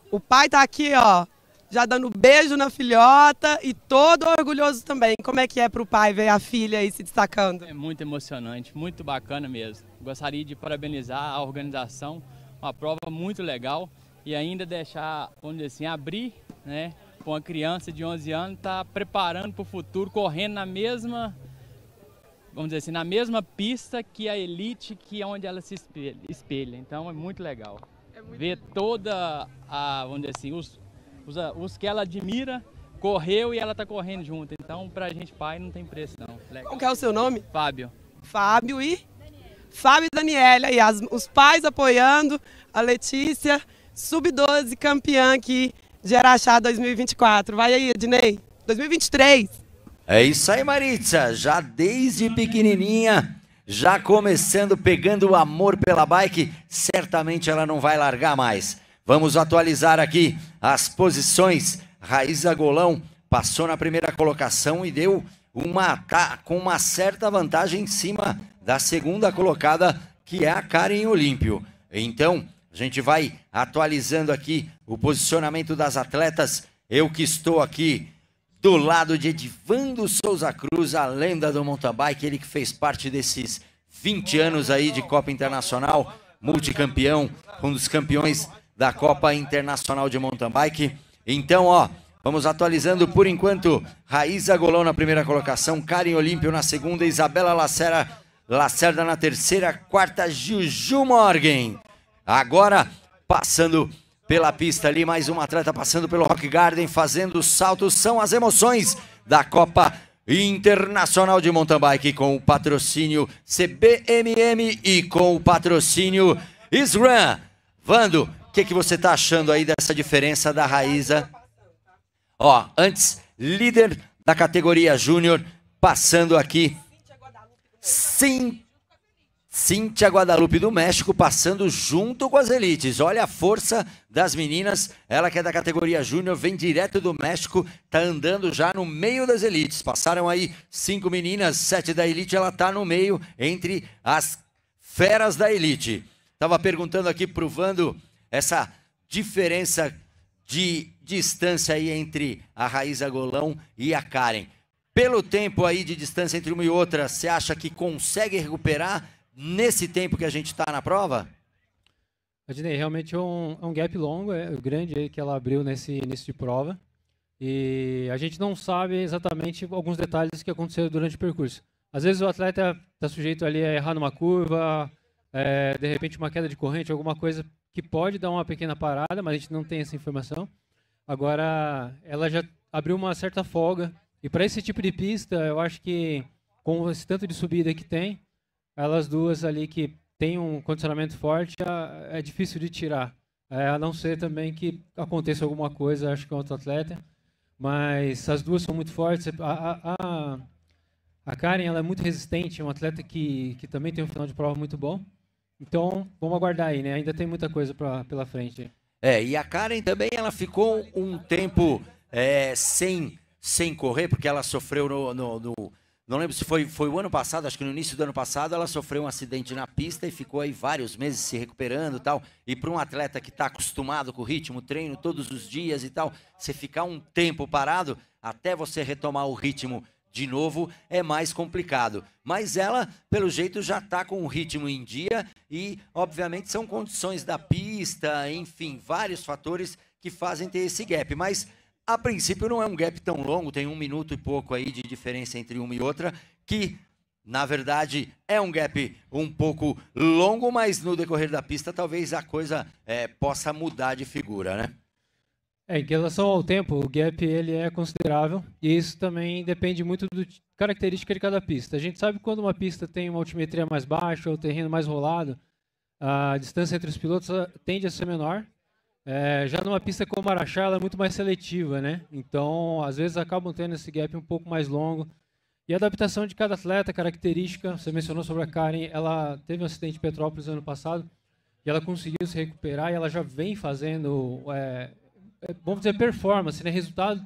O pai tá aqui, ó, já dando beijo na filhota e todo orgulhoso também. Como é que é para o pai ver a filha aí se destacando? É muito emocionante, muito bacana mesmo. Gostaria de parabenizar a organização, uma prova muito legal e ainda deixar, vamos dizer assim, abrir, né, Com uma criança de 11 anos tá preparando para o futuro, correndo na mesma, vamos dizer assim, na mesma pista que a elite, que é onde ela se espelha. Então é muito legal. É ver toda a, vamos dizer assim, os, os, os que ela admira correu e ela tá correndo junto. Então, pra gente, pai, não tem preço, não. Qual que é o seu nome? Fábio. Fábio e? Daniel. Fábio e Daniela. E as, os pais apoiando a Letícia, sub-12 campeã aqui de Araxá 2024. Vai aí, Ednei. 2023. É isso aí, Maritza. Já desde pequenininha já começando pegando o amor pela bike, certamente ela não vai largar mais. Vamos atualizar aqui as posições. Raíza Golão passou na primeira colocação e deu uma tá, com uma certa vantagem em cima da segunda colocada, que é a Karen Olímpio. Então, a gente vai atualizando aqui o posicionamento das atletas. Eu que estou aqui do lado de Edivando Souza Cruz, a lenda do mountain bike, ele que fez parte desses 20 anos aí de Copa Internacional, multicampeão, um dos campeões da Copa Internacional de Mountain Bike. Então, ó, vamos atualizando por enquanto. Raíza Golão na primeira colocação, Karen Olímpio na segunda, Isabela Lacera, Lacerda na terceira, quarta, Juju Morgan. Agora, passando pela pista ali, mais um atleta passando pelo Rock Garden, fazendo o salto, são as emoções da Copa Internacional de Mountain Bike com o patrocínio CBMM e com o patrocínio Isran. Vando, o que, que você está achando aí dessa diferença da Raíza? Ó, antes, líder da categoria Júnior, passando aqui. sim Cíntia Guadalupe do México passando junto com as elites. Olha a força das meninas. Ela que é da categoria Júnior, vem direto do México, tá andando já no meio das elites. Passaram aí cinco meninas, sete da elite, ela tá no meio entre as feras da elite. Tava perguntando aqui provando essa diferença de distância aí entre a Raíza Golão e a Karen. Pelo tempo aí de distância entre uma e outra, você acha que consegue recuperar nesse tempo que a gente está na prova? Adinei, realmente é um, é um, gap longo, é grande aí que ela abriu nesse início de prova. E a gente não sabe exatamente alguns detalhes que aconteceram durante o percurso. Às vezes o atleta está sujeito ali a errar numa curva, é, de repente uma queda de corrente, alguma coisa que pode dar uma pequena parada, mas a gente não tem essa informação. Agora, ela já abriu uma certa folga. E para esse tipo de pista, eu acho que com esse tanto de subida que tem, elas duas ali que têm um condicionamento forte, é difícil de tirar. É, a não ser também que aconteça alguma coisa, acho que é outro atleta. Mas as duas são muito fortes. A, a, a Karen ela é muito resistente, é um atleta que, que também tem um final de prova muito bom. Então, vamos aguardar aí, né? Ainda tem muita coisa pra, pela frente. É, e a Karen também, ela ficou um tempo é, sem, sem correr, porque ela sofreu no, no, no não lembro se foi, foi o ano passado, acho que no início do ano passado, ela sofreu um acidente na pista e ficou aí vários meses se recuperando e tal. E para um atleta que está acostumado com o ritmo, treino todos os dias e tal, você ficar um tempo parado até você retomar o ritmo de novo é mais complicado. Mas ela, pelo jeito, já está com o ritmo em dia e, obviamente, são condições da pista, enfim, vários fatores que fazem ter esse gap. Mas a princípio não é um gap tão longo, tem um minuto e pouco aí de diferença entre uma e outra, que na verdade é um gap um pouco longo, mas no decorrer da pista talvez a coisa é, possa mudar de figura, né? É, em relação ao tempo, o gap ele é considerável e isso também depende muito da característica de cada pista. A gente sabe quando uma pista tem uma altimetria mais baixa ou terreno mais rolado, a distância entre os pilotos tende a ser menor, é, já numa pista como Marachá, ela é muito mais seletiva, né? Então, às vezes acabam tendo esse gap um pouco mais longo. E a adaptação de cada atleta, característica, você mencionou sobre a Karen, ela teve um acidente em Petrópolis ano passado e ela conseguiu se recuperar e ela já vem fazendo, é, é vamos dizer, performance, né? Resultado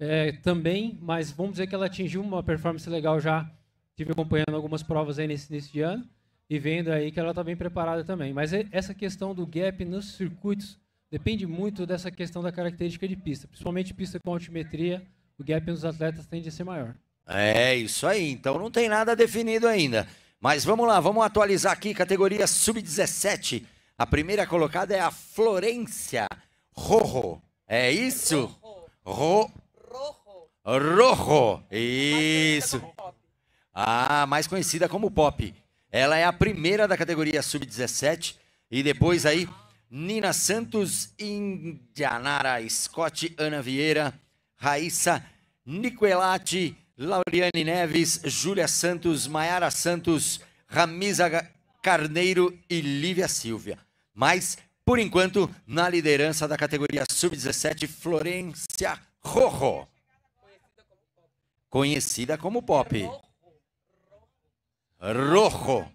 é, também, mas vamos dizer que ela atingiu uma performance legal já. Tive acompanhando algumas provas aí nesse início de ano e vendo aí que ela está bem preparada também. Mas essa questão do gap nos circuitos depende muito dessa questão da característica de pista, principalmente pista com altimetria, o gap nos atletas tende a ser maior. É isso aí, então não tem nada definido ainda. Mas vamos lá, vamos atualizar aqui categoria sub-17. A primeira colocada é a Florência Rojo. É isso? Rojo. Rojo. Rojo. Isso. Ah, mais conhecida como Pop. Ela é a primeira da categoria sub-17 e depois aí Nina Santos, Indianara Scott, Ana Vieira, Raíssa Nicolati, Lauriane Neves, Júlia Santos, Maiara Santos, Ramisa Carneiro e Lívia Silvia. Mas, por enquanto, na liderança da categoria Sub-17, Florência Rojo. Conhecida como Pop. Rojo.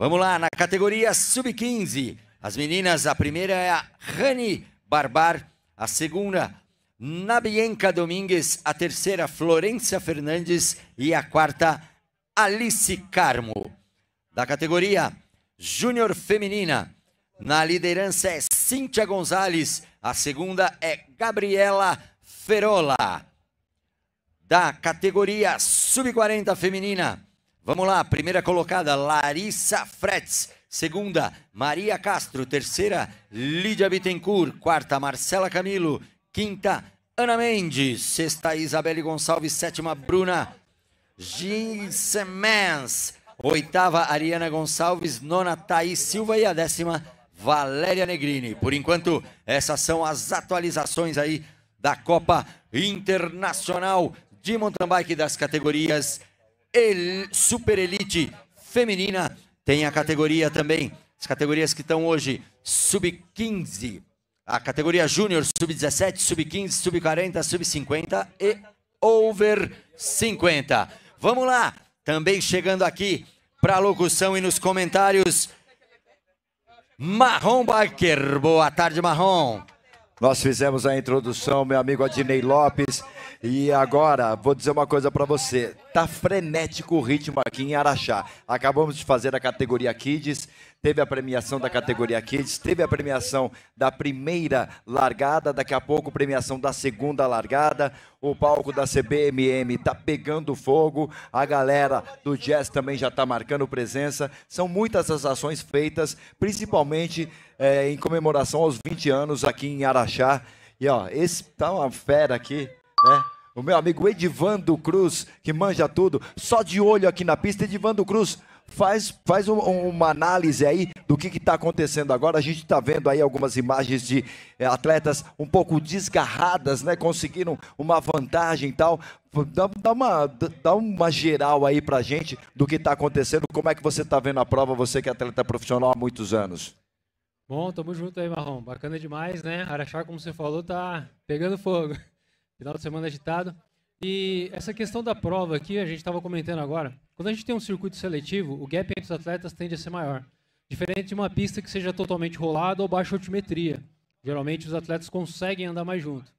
Vamos lá, na categoria sub-15. As meninas, a primeira é a Rani Barbar, a segunda, Nabienka Domingues, a terceira, Florência Fernandes e a quarta, Alice Carmo. Da categoria Júnior Feminina, na liderança é Cíntia Gonzalez, a segunda é Gabriela Ferola. Da categoria Sub-40 Feminina, Vamos lá, primeira colocada, Larissa Fretz. Segunda, Maria Castro. Terceira, Lídia Bittencourt. Quarta, Marcela Camilo. Quinta, Ana Mendes. Sexta, Isabelle Gonçalves. Sétima, Bruna Ginsemans. Oitava, Ariana Gonçalves. Nona, Thaís Silva. E a décima, Valéria Negrini. Por enquanto, essas são as atualizações aí da Copa Internacional de Mountain Bike das categorias el, Super Elite Feminina. Tem a categoria também, as categorias que estão hoje, Sub-15, a categoria Júnior, Sub-17, Sub-15, Sub-40, Sub-50 e Over 50. Vamos lá, também chegando aqui para a locução e nos comentários, Marrom Biker. Boa tarde, Marrom. Nós fizemos a introdução, meu amigo Adinei Lopes. E agora, vou dizer uma coisa para você. Tá frenético o ritmo aqui em Araxá. Acabamos de fazer a categoria Kids teve a premiação da categoria Kids, teve a premiação da primeira largada, daqui a pouco premiação da segunda largada. O palco da CBMM está pegando fogo, a galera do Jazz também já está marcando presença. São muitas as ações feitas, principalmente é, em comemoração aos 20 anos aqui em Araxá. E ó, esse tá uma fera aqui, né? O meu amigo Edivando Cruz, que manja tudo, só de olho aqui na pista. Edivando Cruz, faz, faz um, uma análise aí do que está acontecendo agora. A gente está vendo aí algumas imagens de é, atletas um pouco desgarradas, né? Conseguiram uma vantagem e tal. Dá, dá, uma, dá uma geral aí para a gente do que está acontecendo. Como é que você está vendo a prova, você que é atleta profissional há muitos anos? Bom, tamo junto aí, Marrom. Bacana demais, né? Araxá, como você falou, tá pegando fogo. Final de semana agitado. E essa questão da prova aqui, a gente estava comentando agora. Quando a gente tem um circuito seletivo, o gap entre os atletas tende a ser maior. Diferente de uma pista que seja totalmente rolada ou baixa altimetria. Geralmente os atletas conseguem andar mais junto.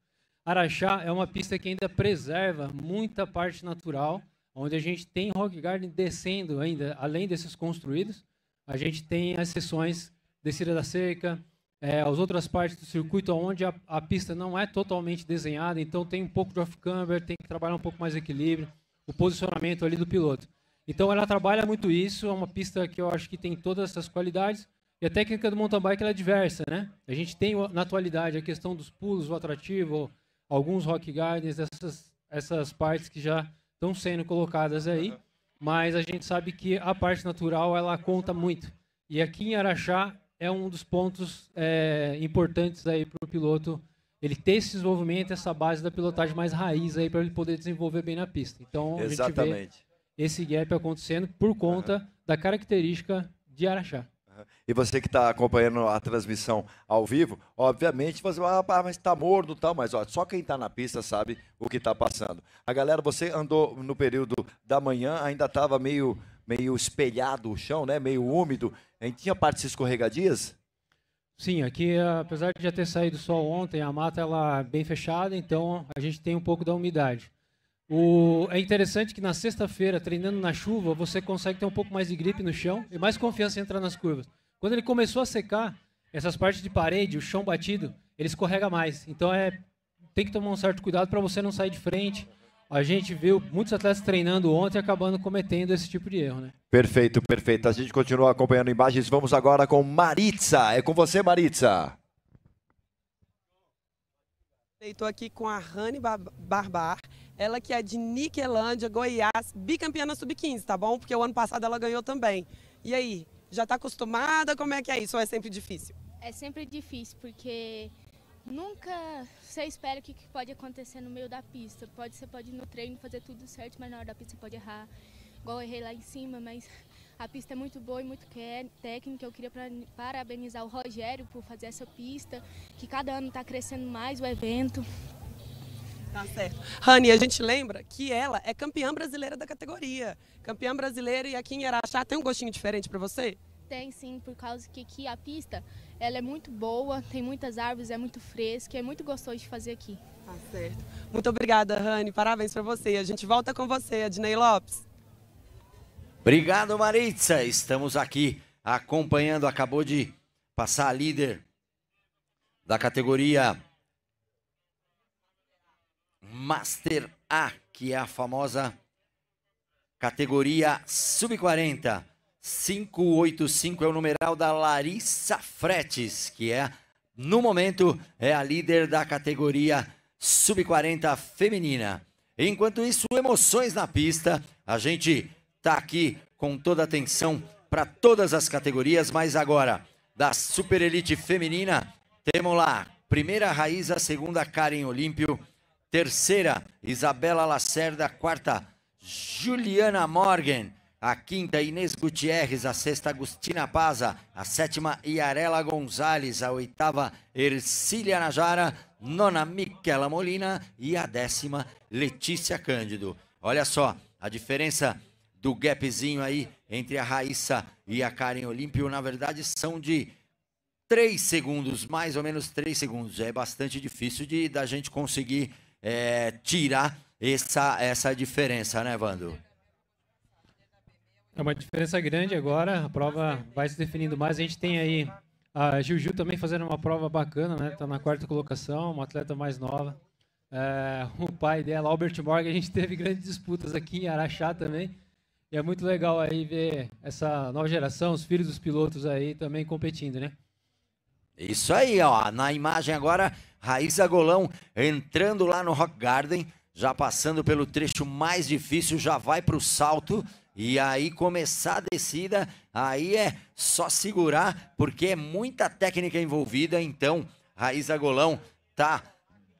Araxá é uma pista que ainda preserva muita parte natural, onde a gente tem rock garden descendo ainda, além desses construídos. A gente tem as sessões descida da cerca, é, as outras partes do circuito onde a, a, pista não é totalmente desenhada, então tem um pouco de off-camber, tem que trabalhar um pouco mais equilíbrio, o posicionamento ali do piloto. Então ela trabalha muito isso, é uma pista que eu acho que tem todas essas qualidades, e a técnica do mountain bike é diversa, né? A gente tem na atualidade a questão dos pulos, o atrativo, alguns rock gardens, essas, essas partes que já estão sendo colocadas aí, mas a gente sabe que a parte natural ela conta muito. E aqui em Araxá é um dos pontos é, importantes aí para o piloto ele ter esse desenvolvimento, essa base da pilotagem mais raiz aí para ele poder desenvolver bem na pista. Então Exatamente. a gente vê esse gap acontecendo por conta uhum. da característica de Araxá. E você que está acompanhando a transmissão ao vivo, obviamente você vai, ah, mas está morno tal, mas ó, só quem está na pista sabe o que está passando. A galera, você andou no período da manhã, ainda estava meio meio espelhado o chão, né? meio úmido. A gente tinha partes escorregadias? Sim, aqui apesar de já ter saído sol ontem, a mata ela é bem fechada, então a gente tem um pouco da umidade. O... É interessante que na sexta-feira, treinando na chuva, você consegue ter um pouco mais de gripe no chão e mais confiança em entrar nas curvas. Quando ele começou a secar, essas partes de parede, o chão batido, ele escorrega mais. Então é tem que tomar um certo cuidado para você não sair de frente, a gente viu muitos atletas treinando ontem e acabando cometendo esse tipo de erro, né? Perfeito, perfeito. A gente continua acompanhando imagens. Vamos agora com Maritza. É com você, Maritza. Estou aqui com a Rani Barbar, ela que é de Niquelândia, Goiás, bicampeã na Sub-15, tá bom? Porque o ano passado ela ganhou também. E aí, já está acostumada? Como é que é isso? Ou é sempre difícil? É sempre difícil, porque Nunca você espera o que, pode acontecer no meio da pista. Pode, você pode ir no treino fazer tudo certo, mas na hora da pista você pode errar. Igual eu errei lá em cima, mas a pista é muito boa e muito é técnica. Eu queria parabenizar o Rogério por fazer essa pista, que cada ano está crescendo mais o evento. Tá certo. Rani, a gente lembra que ela é campeã brasileira da categoria. Campeã brasileira e aqui em Araxá tem um gostinho diferente para você? tem sim, por causa que aqui a pista ela é muito boa, tem muitas árvores, é muito fresca, é muito gostoso de fazer aqui. Tá certo. Muito obrigada, Rani. Parabéns para você. A gente volta com você, Adnei Lopes. Obrigado, Maritza. Estamos aqui acompanhando. Acabou de passar a líder da categoria Master A, que é a famosa categoria sub-40. 585 é o numeral da Larissa Fretes, que é, no momento, é a líder da categoria sub-40 feminina. Enquanto isso, emoções na pista. A gente tá aqui com toda a atenção para todas as categorias, mas agora, da Super Elite Feminina, temos lá, primeira Raiz, a segunda Karen Olímpio, terceira Isabela Lacerda, quarta Juliana Morgan, a quinta Inês Gutierrez, a sexta Agustina Paza, a sétima Iarela Gonzalez, a oitava Ercília Najara, nona Miquela Molina e a décima Letícia Cândido. Olha só a diferença do gapzinho aí entre a Raíssa e a Karen Olímpio, na verdade, são de 3 segundos, mais ou menos 3 segundos. É bastante difícil de da gente conseguir é, tirar essa, essa diferença, né, Vando? É uma diferença grande agora, a prova vai se definindo mais. A gente tem aí a Juju também fazendo uma prova bacana, né? Tá na quarta colocação, uma atleta mais nova. É, o pai dela, Albert Morgan, a gente teve grandes disputas aqui em Araxá também. E é muito legal aí ver essa nova geração, os filhos dos pilotos aí também competindo, né? Isso aí, ó. Na imagem agora, Raíssa Golão entrando lá no Rock Garden, já passando pelo trecho mais difícil, já vai para o salto e aí começar a descida, aí é só segurar, porque é muita técnica envolvida. Então, Raíza Golão tá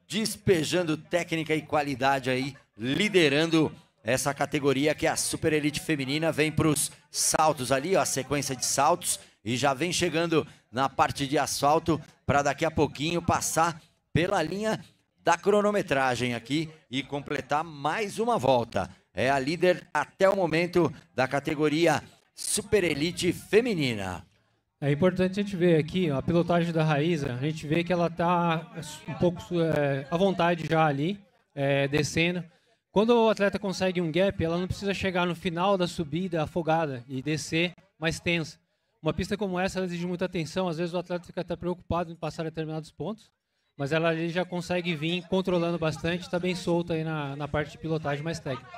despejando técnica e qualidade aí, liderando essa categoria que é a Super Elite Feminina. Vem para os saltos ali, ó, a sequência de saltos, e já vem chegando na parte de asfalto para daqui a pouquinho passar pela linha da cronometragem aqui e completar mais uma volta é a líder até o momento da categoria Super Elite Feminina. É importante a gente ver aqui ó, a pilotagem da Raíza. A gente vê que ela está é, um pouco é, à vontade já ali, é, descendo. Quando o atleta consegue um gap, ela não precisa chegar no final da subida afogada e descer mais tensa. Uma pista como essa exige muita atenção. Às vezes o atleta fica até preocupado em passar determinados pontos mas ela ali já consegue vir controlando bastante, está bem solta aí na, na parte de pilotagem mais técnica.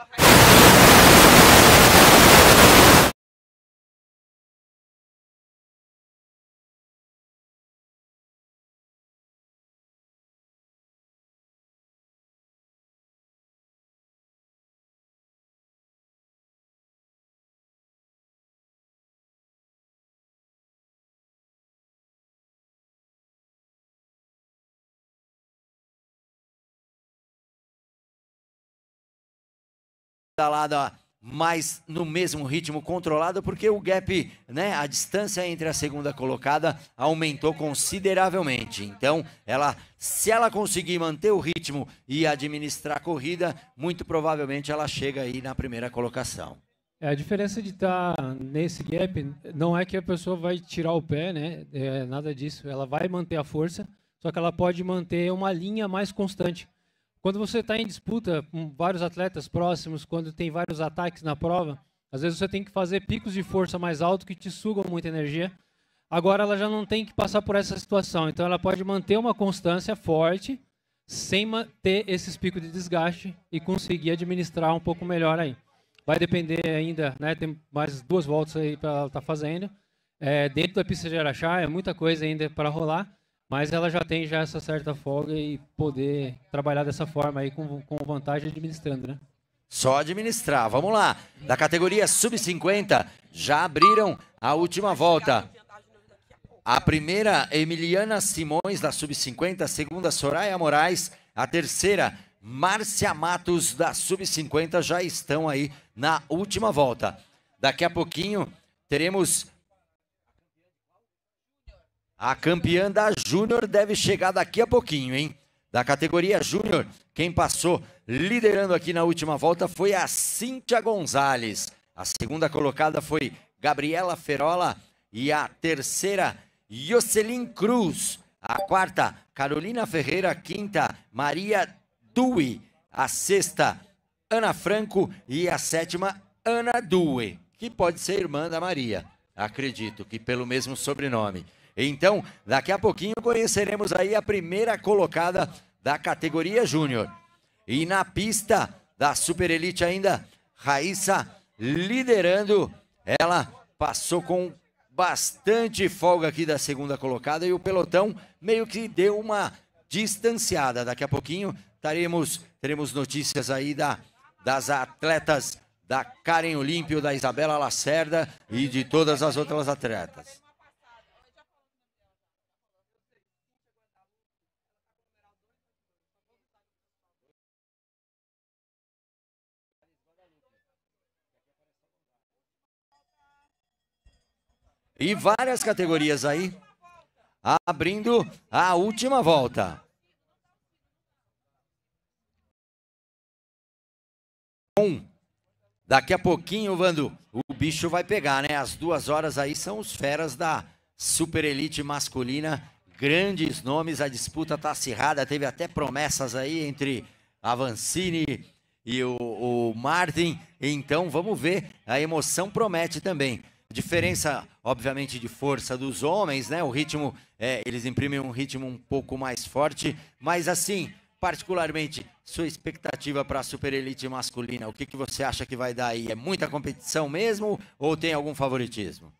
escalada mais no mesmo ritmo controlado, porque o gap, né, a distância entre a segunda colocada aumentou consideravelmente. Então, ela, se ela conseguir manter o ritmo e administrar a corrida, muito provavelmente ela chega aí na primeira colocação. É, a diferença de estar tá nesse gap não é que a pessoa vai tirar o pé, né? É, nada disso. Ela vai manter a força, só que ela pode manter uma linha mais constante. Quando você está em disputa com vários atletas próximos, quando tem vários ataques na prova, às vezes você tem que fazer picos de força mais alto que te sugam muita energia. Agora ela já não tem que passar por essa situação, então ela pode manter uma constância forte sem ter esses picos de desgaste e conseguir administrar um pouco melhor aí. Vai depender ainda, né? Tem mais duas voltas aí para ela estar tá fazendo. É, dentro da pista de Araxá é muita coisa ainda para rolar mas ela já tem já essa certa folga e poder trabalhar dessa forma aí com, com vantagem administrando, né? Só administrar. Vamos lá. Da categoria sub-50, já abriram a última volta. A primeira, Emiliana Simões, da sub-50. A segunda, Soraya Moraes. A terceira, Márcia Matos, da sub-50, já estão aí na última volta. Daqui a pouquinho teremos a campeã da Júnior deve chegar daqui a pouquinho, hein? Da categoria Júnior, quem passou liderando aqui na última volta foi a Cíntia Gonzalez. A segunda colocada foi Gabriela Ferola e a terceira, Jocelyn Cruz. A quarta, Carolina Ferreira. A quinta, Maria Dui. A sexta, Ana Franco. E a sétima, Ana Dui, que pode ser irmã da Maria. Acredito que pelo mesmo sobrenome. Então, daqui a pouquinho conheceremos aí a primeira colocada da categoria Júnior. E na pista da Super Elite ainda, Raíssa liderando. Ela passou com bastante folga aqui da segunda colocada e o pelotão meio que deu uma distanciada. Daqui a pouquinho teremos, teremos notícias aí da, das atletas da Karen Olímpio, da Isabela Lacerda e de todas as outras atletas. e várias categorias aí, abrindo a última volta. um daqui a pouquinho, Vando, o bicho vai pegar, né? As duas horas aí são os feras da Super Elite masculina, grandes nomes, a disputa tá acirrada, teve até promessas aí entre Avancini e o, o Martin, então vamos ver, a emoção promete também diferença, obviamente, de força dos homens, né? O ritmo, é, eles imprimem um ritmo um pouco mais forte, mas assim, particularmente, sua expectativa para a superelite masculina, o que, que você acha que vai dar aí? É muita competição mesmo ou tem algum favoritismo?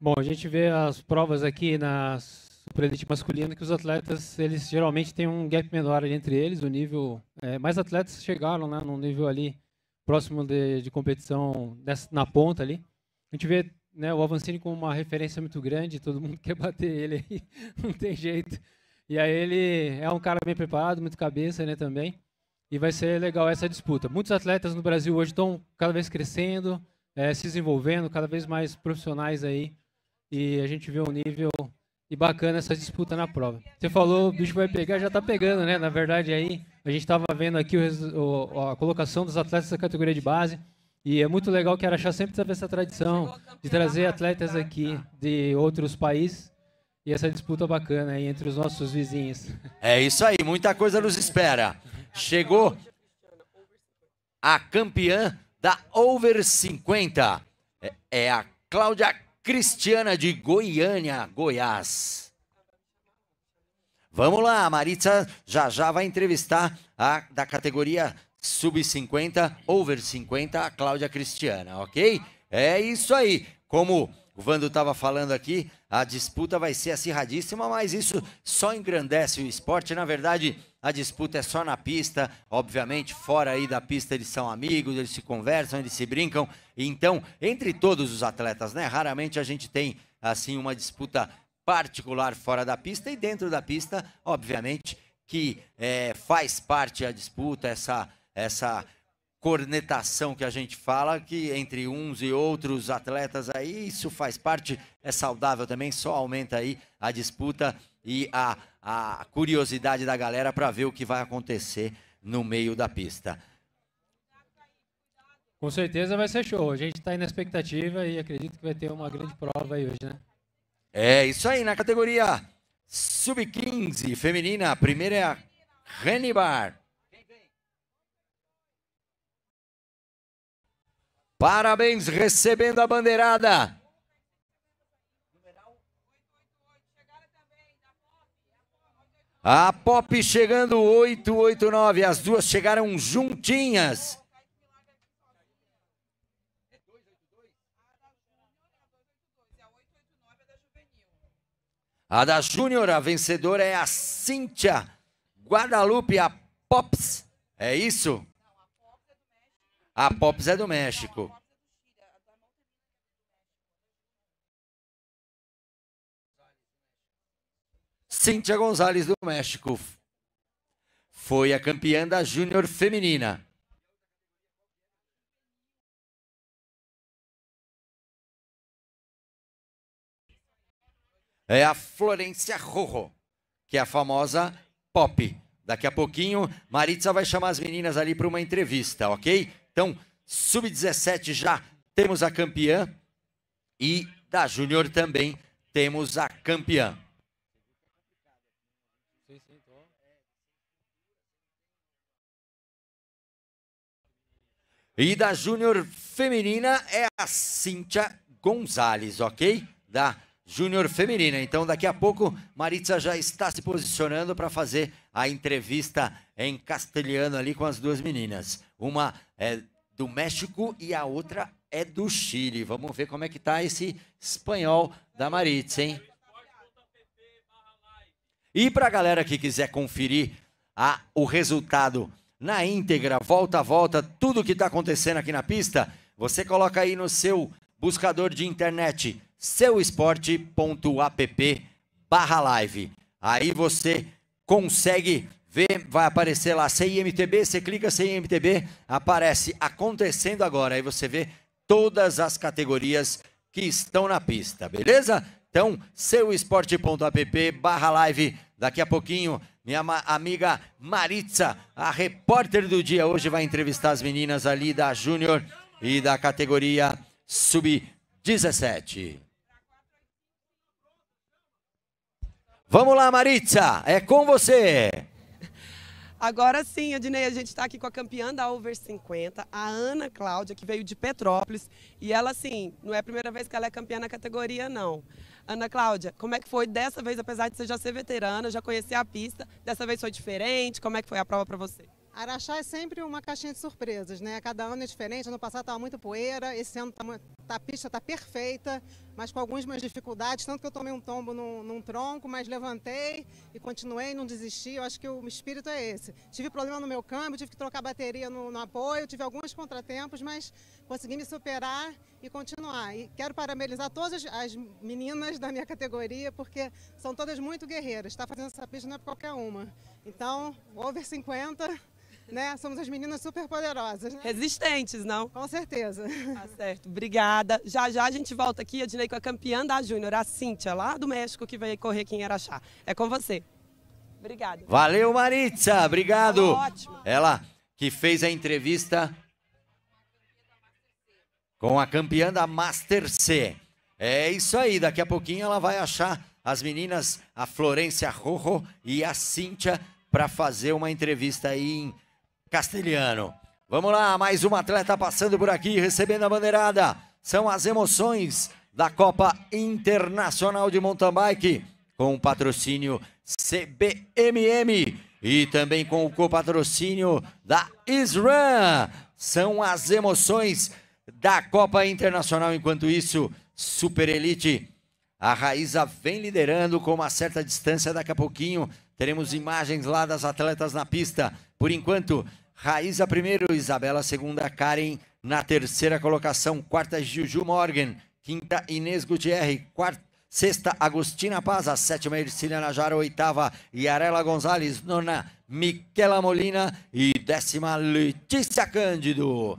Bom, a gente vê as provas aqui na superelite masculina que os atletas, eles geralmente têm um gap menor entre eles, o nível... É, mais atletas chegaram, né, num nível ali próximo de, de competição na ponta ali. A gente vê né, o Avancini como uma referência muito grande, todo mundo quer bater ele aí, não tem jeito. E aí ele é um cara bem preparado, muito cabeça né, também. E vai ser legal essa disputa. Muitos atletas no Brasil hoje estão cada vez crescendo, é, se desenvolvendo, cada vez mais profissionais aí. E a gente vê um nível e bacana essa disputa na prova. Você falou, o bicho vai pegar, já está pegando, né? Na verdade, aí a gente estava vendo aqui o, o, a colocação dos atletas da categoria de base. E é muito legal que Araxá sempre teve essa tradição de trazer atletas aqui de outros países e essa disputa bacana aí entre os nossos vizinhos. É isso aí, muita coisa nos espera. Chegou a campeã da Over 50. É, é a Cláudia Cristiana de Goiânia, Goiás. Vamos lá, a Maritza já já vai entrevistar a da categoria sub-50, over 50, a Cláudia Cristiana, ok? É isso aí. Como o Vando estava falando aqui, a disputa vai ser acirradíssima, mas isso só engrandece o esporte. Na verdade, a disputa é só na pista. Obviamente, fora aí da pista eles são amigos, eles se conversam, eles se brincam. Então, entre todos os atletas, né? Raramente a gente tem assim uma disputa particular fora da pista e dentro da pista, obviamente, que é, faz parte a disputa, essa essa cornetação que a gente fala, que entre uns e outros atletas aí, isso faz parte, é saudável também, só aumenta aí a disputa e a, a curiosidade da galera para ver o que vai acontecer no meio da pista. Com certeza vai ser show. A gente está aí na expectativa e acredito que vai ter uma grande prova aí hoje, né? É isso aí, na categoria Sub-15 feminina, a primeira é a Renibar. Parabéns, recebendo a bandeirada. A Pop chegando 889. As duas chegaram juntinhas. A da Júnior, a vencedora é a Cíntia Guadalupe, a Pops. É isso? A Pops é do México. Cíntia Gonzalez do México foi a campeã da Júnior Feminina. É a Florência Rojo, que é a famosa Pop. Daqui a pouquinho, Maritza vai chamar as meninas ali para uma entrevista, ok? Então, sub-17 já temos a campeã e da Júnior também temos a campeã. E da Júnior Feminina é a Cíntia Gonzalez, ok? Da Júnior Feminina. Então, daqui a pouco, Maritza já está se posicionando para fazer a entrevista em castelhano ali com as duas meninas. Uma é do México e a outra é do Chile. Vamos ver como é que tá esse espanhol da Maritz, hein? E para a galera que quiser conferir a, o resultado na íntegra, volta a volta, tudo que está acontecendo aqui na pista, você coloca aí no seu buscador de internet, seuesporte.app barra live. Aí você consegue vê, vai aparecer lá CIMTB, você clica CIMTB, aparece acontecendo agora, aí você vê todas as categorias que estão na pista, beleza? Então, seuesporte.app barra live, daqui a pouquinho, minha amiga Maritza, a repórter do dia, hoje vai entrevistar as meninas ali da Júnior e da categoria Sub-17. Vamos lá, Maritza, é com você! Agora sim, Adinei, a gente está aqui com a campeã da Over 50, a Ana Cláudia, que veio de Petrópolis. E ela, assim, não é a primeira vez que ela é campeã na categoria, não. Ana Cláudia, como é que foi dessa vez, apesar de você já ser veterana, já conhecer a pista, dessa vez foi diferente? Como é que foi a prova para você? Araxá é sempre uma caixinha de surpresas, né? Cada ano é diferente. Ano passado estava muito poeira, esse ano está tá, a pista está perfeita, mas com algumas dificuldades, tanto que eu tomei um tombo num, num, tronco, mas levantei e continuei, não desisti. Eu acho que o espírito é esse. Tive problema no meu câmbio, tive que trocar bateria no, no apoio, tive alguns contratempos, mas consegui me superar e continuar. E quero parabenizar todas as meninas da minha categoria, porque são todas muito guerreiras. Está fazendo essa pista não é para qualquer uma. Então, over 50 né? Somos as meninas super poderosas. Né? Resistentes, não? Com certeza. Tá certo, obrigada. Já já a gente volta aqui, Adinei, com a campeã da Júnior, a Cíntia, lá do México, que vai correr aqui em Araxá. É com você. Obrigada. Valeu, Maritza, obrigado. Ótimo. Ela que fez a entrevista com a campeã da Master C. É isso aí, daqui a pouquinho ela vai achar as meninas, a Florência Rojo e a Cíntia, para fazer uma entrevista aí em Castelhano. Vamos lá, mais um atleta passando por aqui, recebendo a bandeirada. São as emoções da Copa Internacional de Mountain Bike, com o patrocínio CBMM e também com o co-patrocínio da Isran. São as emoções da Copa Internacional. Enquanto isso, Super Elite a Raíza vem liderando com uma certa distância. Daqui a pouquinho teremos imagens lá das atletas na pista. Por enquanto, Raíza primeiro, Isabela segunda, Karen na terceira colocação. Quarta, Juju Morgan. Quinta, Inês Gutierrez. Quarta, Sexta, Agostina Paz. A sétima, Ercília Najara. Oitava, Yarela Gonzalez. Nona, Miquela Molina. E décima, Letícia Cândido.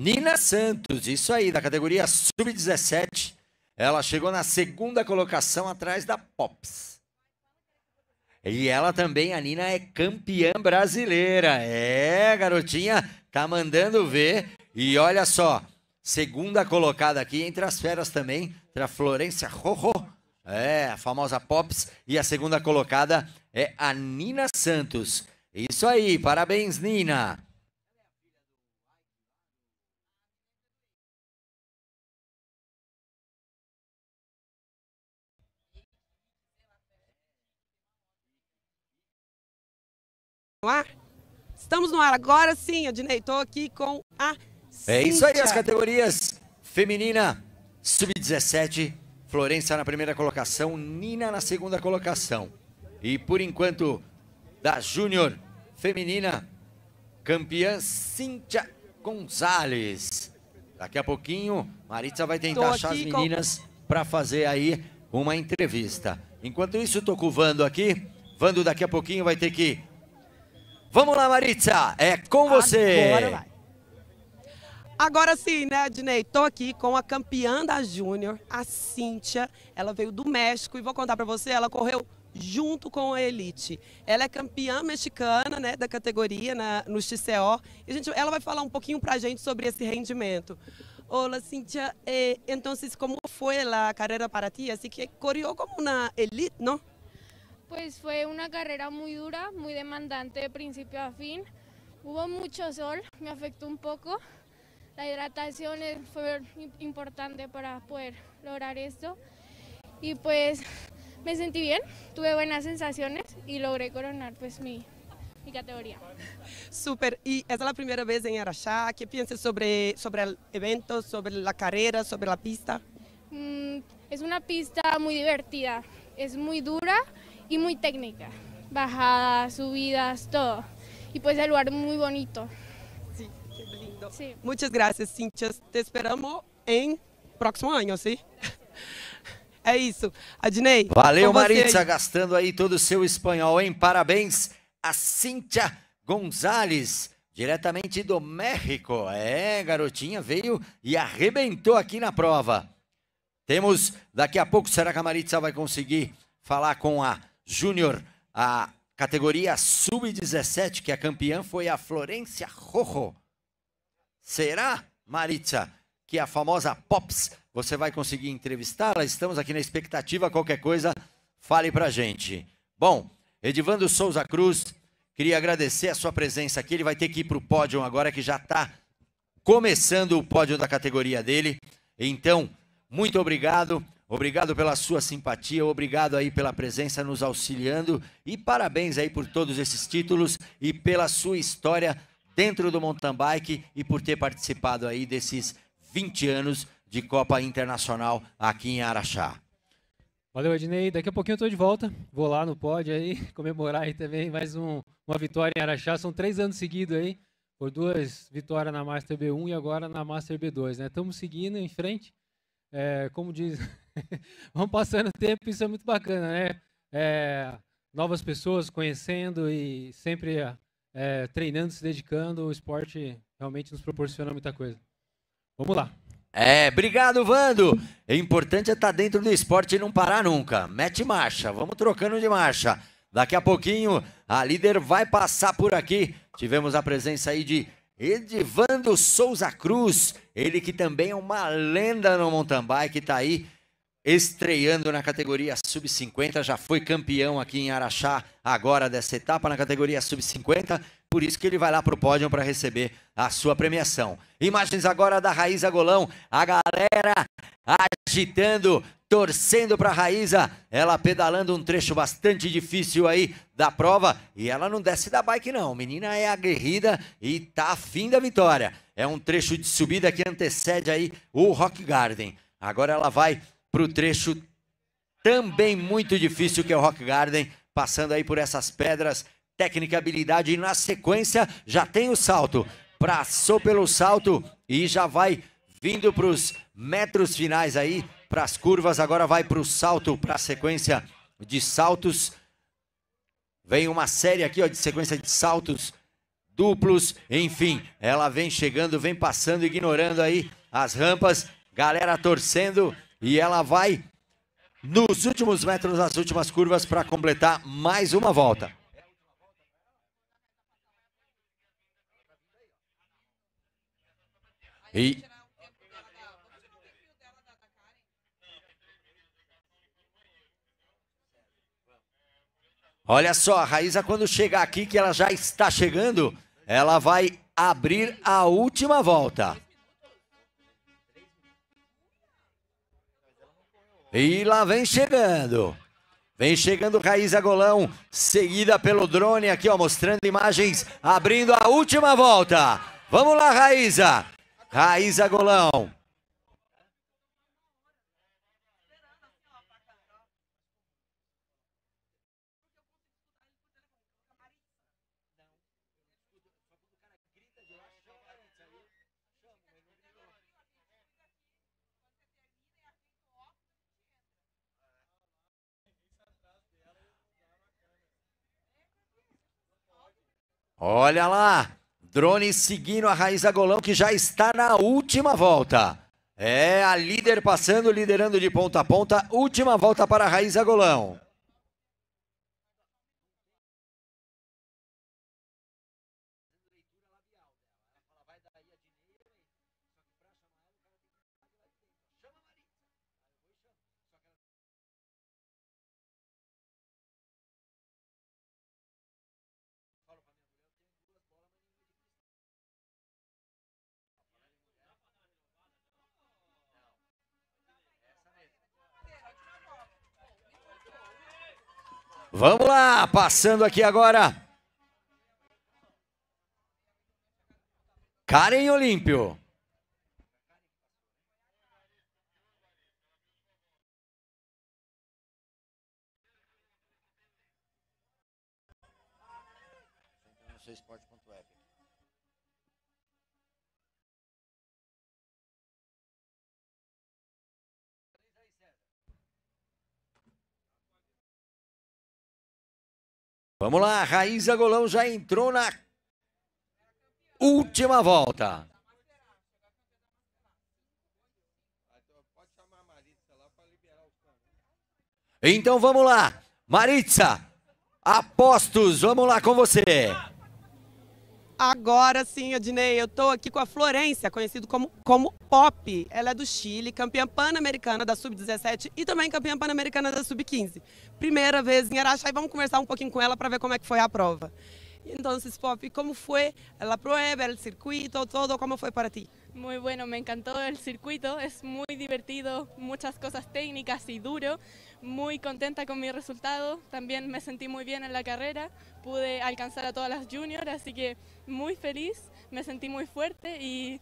Nina Santos, isso aí, da categoria sub-17. Ela chegou na segunda colocação atrás da Pops. E ela também, a Nina, é campeã brasileira. É, garotinha, tá mandando ver. E olha só, segunda colocada aqui entre as feras também, entre a Florência Rojo, é, a famosa Pops, e a segunda colocada é a Nina Santos. Isso aí, parabéns, Nina. No ar? Estamos no ar agora sim, Adinei. Estou aqui com a Cíntia. É isso aí, as categorias feminina, sub-17, Florença na primeira colocação, Nina na segunda colocação. E por enquanto, da Júnior feminina, campeã Cíntia Gonzalez. Daqui a pouquinho, Maritza vai tentar achar as meninas com... para fazer aí uma entrevista. Enquanto isso, estou com o Vando aqui. Vando daqui a pouquinho vai ter que Vamos lá, Maritza, é com você. Agora vai. Agora sim, né, Adnei? Estou aqui com a campeã da Júnior, a Cíntia. Ela veio do México e vou contar para você, ela correu junto com a Elite. Ela é campeã mexicana né, da categoria na, né, no XCO. E a gente, ela vai falar um pouquinho para a gente sobre esse rendimento. Olá, Cíntia. Eh, então, como foi a carreira para ti? Assim que correu como na Elite, não? Pues fue una carrera muy dura, muy demandante de principio a fin. Hubo mucho sol, me afectó un poco. La hidratación fue importante para poder lograr esto. Y pues me sentí bien, tuve buenas sensaciones y logré coronar pues mi, mi categoría. Súper, y es la primera vez en Araxá, ¿qué piensas sobre, sobre el evento, sobre la carrera, sobre la pista? Mm, es una pista muy divertida, es muy dura, y muy técnica. Bajadas, subidas, todo. Y pues el lugar muy bonito. Sí, qué lindo. Sí. Muchas gracias, Cintia. Te esperamos em próximo ano, sim? É isso. Adnei. Valeu, Maritza, gastando aí todo o seu espanhol, hein? Parabéns a Cíntia Gonzalez, diretamente do México. É, garotinha, veio e arrebentou aqui na prova. Temos, daqui a pouco, será que a Maritza vai conseguir falar com a Júnior. A categoria sub-17, que a é campeã foi a Florência Rojo. Será, Maritza, que a famosa Pops, você vai conseguir entrevistá-la? Estamos aqui na expectativa, qualquer coisa, fale pra gente. Bom, Edivando Souza Cruz, queria agradecer a sua presença aqui. Ele vai ter que ir pro pódio agora que já está começando o pódio da categoria dele. Então, muito obrigado. Obrigado pela sua simpatia, obrigado aí pela presença nos auxiliando e parabéns aí por todos esses títulos e pela sua história dentro do mountain bike e por ter participado aí desses 20 anos de Copa Internacional aqui em Araxá. Valeu, Ednei. Daqui a pouquinho eu estou de volta. Vou lá no pódio aí, comemorar aí também mais um, uma vitória em Araxá. São três anos seguidos aí, por duas vitórias na Master B1 e agora na Master B2, né? Estamos seguindo em frente. É, como diz vão passando o tempo, isso é muito bacana, né? É, novas pessoas conhecendo e sempre é, treinando, se dedicando, o esporte realmente nos proporciona muita coisa. Vamos lá. É, obrigado, Vando. É importante é estar tá dentro do esporte e não parar nunca. Mete marcha, vamos trocando de marcha. Daqui a pouquinho a líder vai passar por aqui. Tivemos a presença aí de Edivando Souza Cruz, ele que também é uma lenda no mountain bike, está aí estreando na categoria sub-50, já foi campeão aqui em Araxá agora dessa etapa na categoria sub-50, por isso que ele vai lá para o pódio para receber a sua premiação. Imagens agora da Raíza Golão, a galera agitando, torcendo para a Raíza, ela pedalando um trecho bastante difícil aí da prova e ela não desce da bike não, menina é aguerrida e tá afim da vitória. É um trecho de subida que antecede aí o Rock Garden. Agora ela vai para o trecho também muito difícil que é o Rock Garden, passando aí por essas pedras, técnica, habilidade, e na sequência já tem o salto, passou pelo salto e já vai vindo para os metros finais aí, para as curvas, agora vai para o salto, para a sequência de saltos, vem uma série aqui ó, de sequência de saltos duplos, enfim, ela vem chegando, vem passando, ignorando aí as rampas, galera torcendo, e ela vai nos últimos metros, nas últimas curvas, para completar mais uma volta. E. Olha só, a Raíza, quando chegar aqui, que ela já está chegando, ela vai abrir a última volta. E lá vem chegando. Vem chegando Raíza Golão, seguida pelo drone aqui, ó, mostrando imagens, abrindo a última volta. Vamos lá, Raíza. Raíza Golão. Olha lá, drone seguindo a Raíssa Golão que já está na última volta. É a líder passando, liderando de ponta a ponta, última volta para a Raíssa Golão. Vamos lá, passando aqui agora. Karen Olímpio. Vamos lá, Raíza Golão já entrou na última volta. Então vamos lá, Maritza, apostos, vamos lá com você. Agora sim, Adinei, eu estou aqui com a Florência, conhecida como, como Pop. Ela é do Chile, campeã pan-americana da Sub-17 e também campeã pan-americana da Sub-15. Primeira vez em Araxá e vamos conversar um pouquinho com ela para ver como é que foi a prova. Então, Pop, como foi a prova, o circuito, todo? Como foi para ti? Muy bueno, me encantó el circuito, es muy divertido, muchas cosas técnicas y duro. Muy contenta con mi resultado, también me sentí muy bien en la carrera, pude alcanzar a todas las juniors, así que muy feliz, me sentí muy fuerte y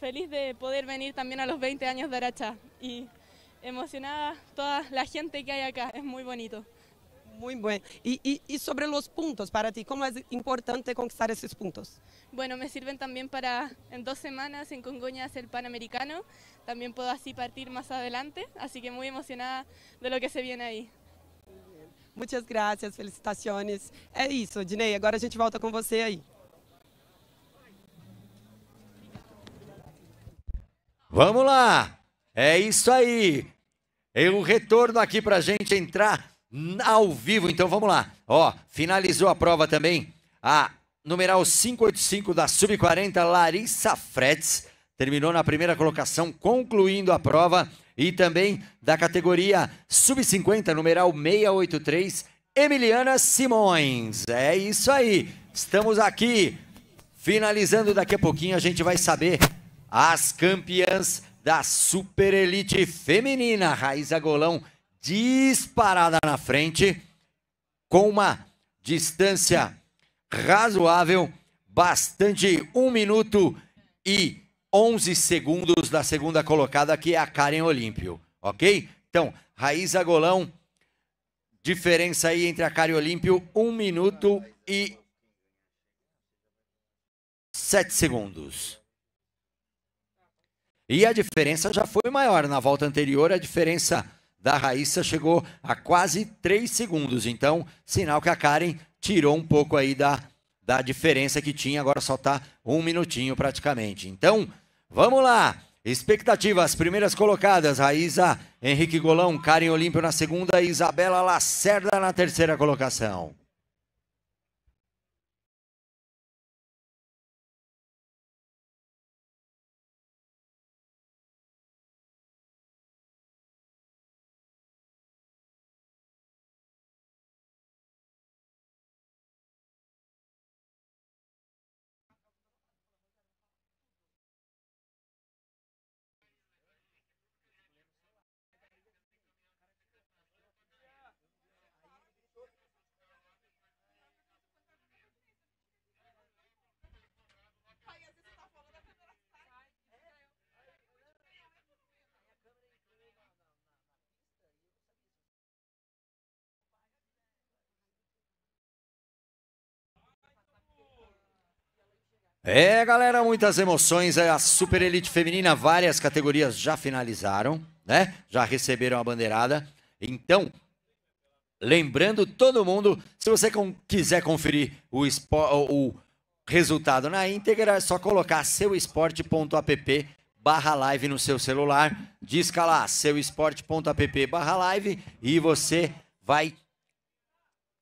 feliz de poder venir también a los 20 años de Aracha y emocionada toda la gente que hay acá, es muy bonito. Muy bueno. Y, y, sobre los puntos para ti, ¿cómo es importante conquistar esos puntos? Bueno, me sirven también para en dos semanas en Congoña el Panamericano. También puedo así partir más adelante, así que muy emocionada de lo que se viene ahí. Muchas gracias, felicitaciones. Es eso, Dinei, ahora a gente volta con você ahí Vamos lá! É isso aí! É um retorno aqui para a gente entrar ao vivo. Então vamos lá. Ó, finalizou a prova também. A numeral 585 da Sub-40, Larissa Freds, terminou na primeira colocação, concluindo a prova. E também da categoria Sub-50, numeral 683, Emiliana Simões. É isso aí. Estamos aqui. Finalizando daqui a pouquinho, a gente vai saber as campeãs da Super Elite Feminina. Raíza Golão disparada na frente, com uma distância razoável, bastante 1 minuto e 11 segundos da segunda colocada, que é a Karen Olímpio, ok? Então, Raíza Golão, diferença aí entre a Karen Olímpio, 1 minuto e 7 segundos. E a diferença já foi maior. Na volta anterior, a diferença da Raíssa chegou a quase 3 segundos. Então, sinal que a Karen tirou um pouco aí da, da diferença que tinha. Agora só está um minutinho praticamente. Então, vamos lá. Expectativas, primeiras colocadas, Raíssa, Henrique Golão, Karen Olímpio na segunda e Isabela Lacerda na terceira colocação. É, galera, muitas emoções. É a Super Elite Feminina, várias categorias já finalizaram, né? Já receberam a bandeirada. Então, lembrando todo mundo, se você quiser conferir o, o resultado na íntegra, é só colocar seuesporte.app barra live no seu celular. Disca lá, seuesporte.app barra live e você vai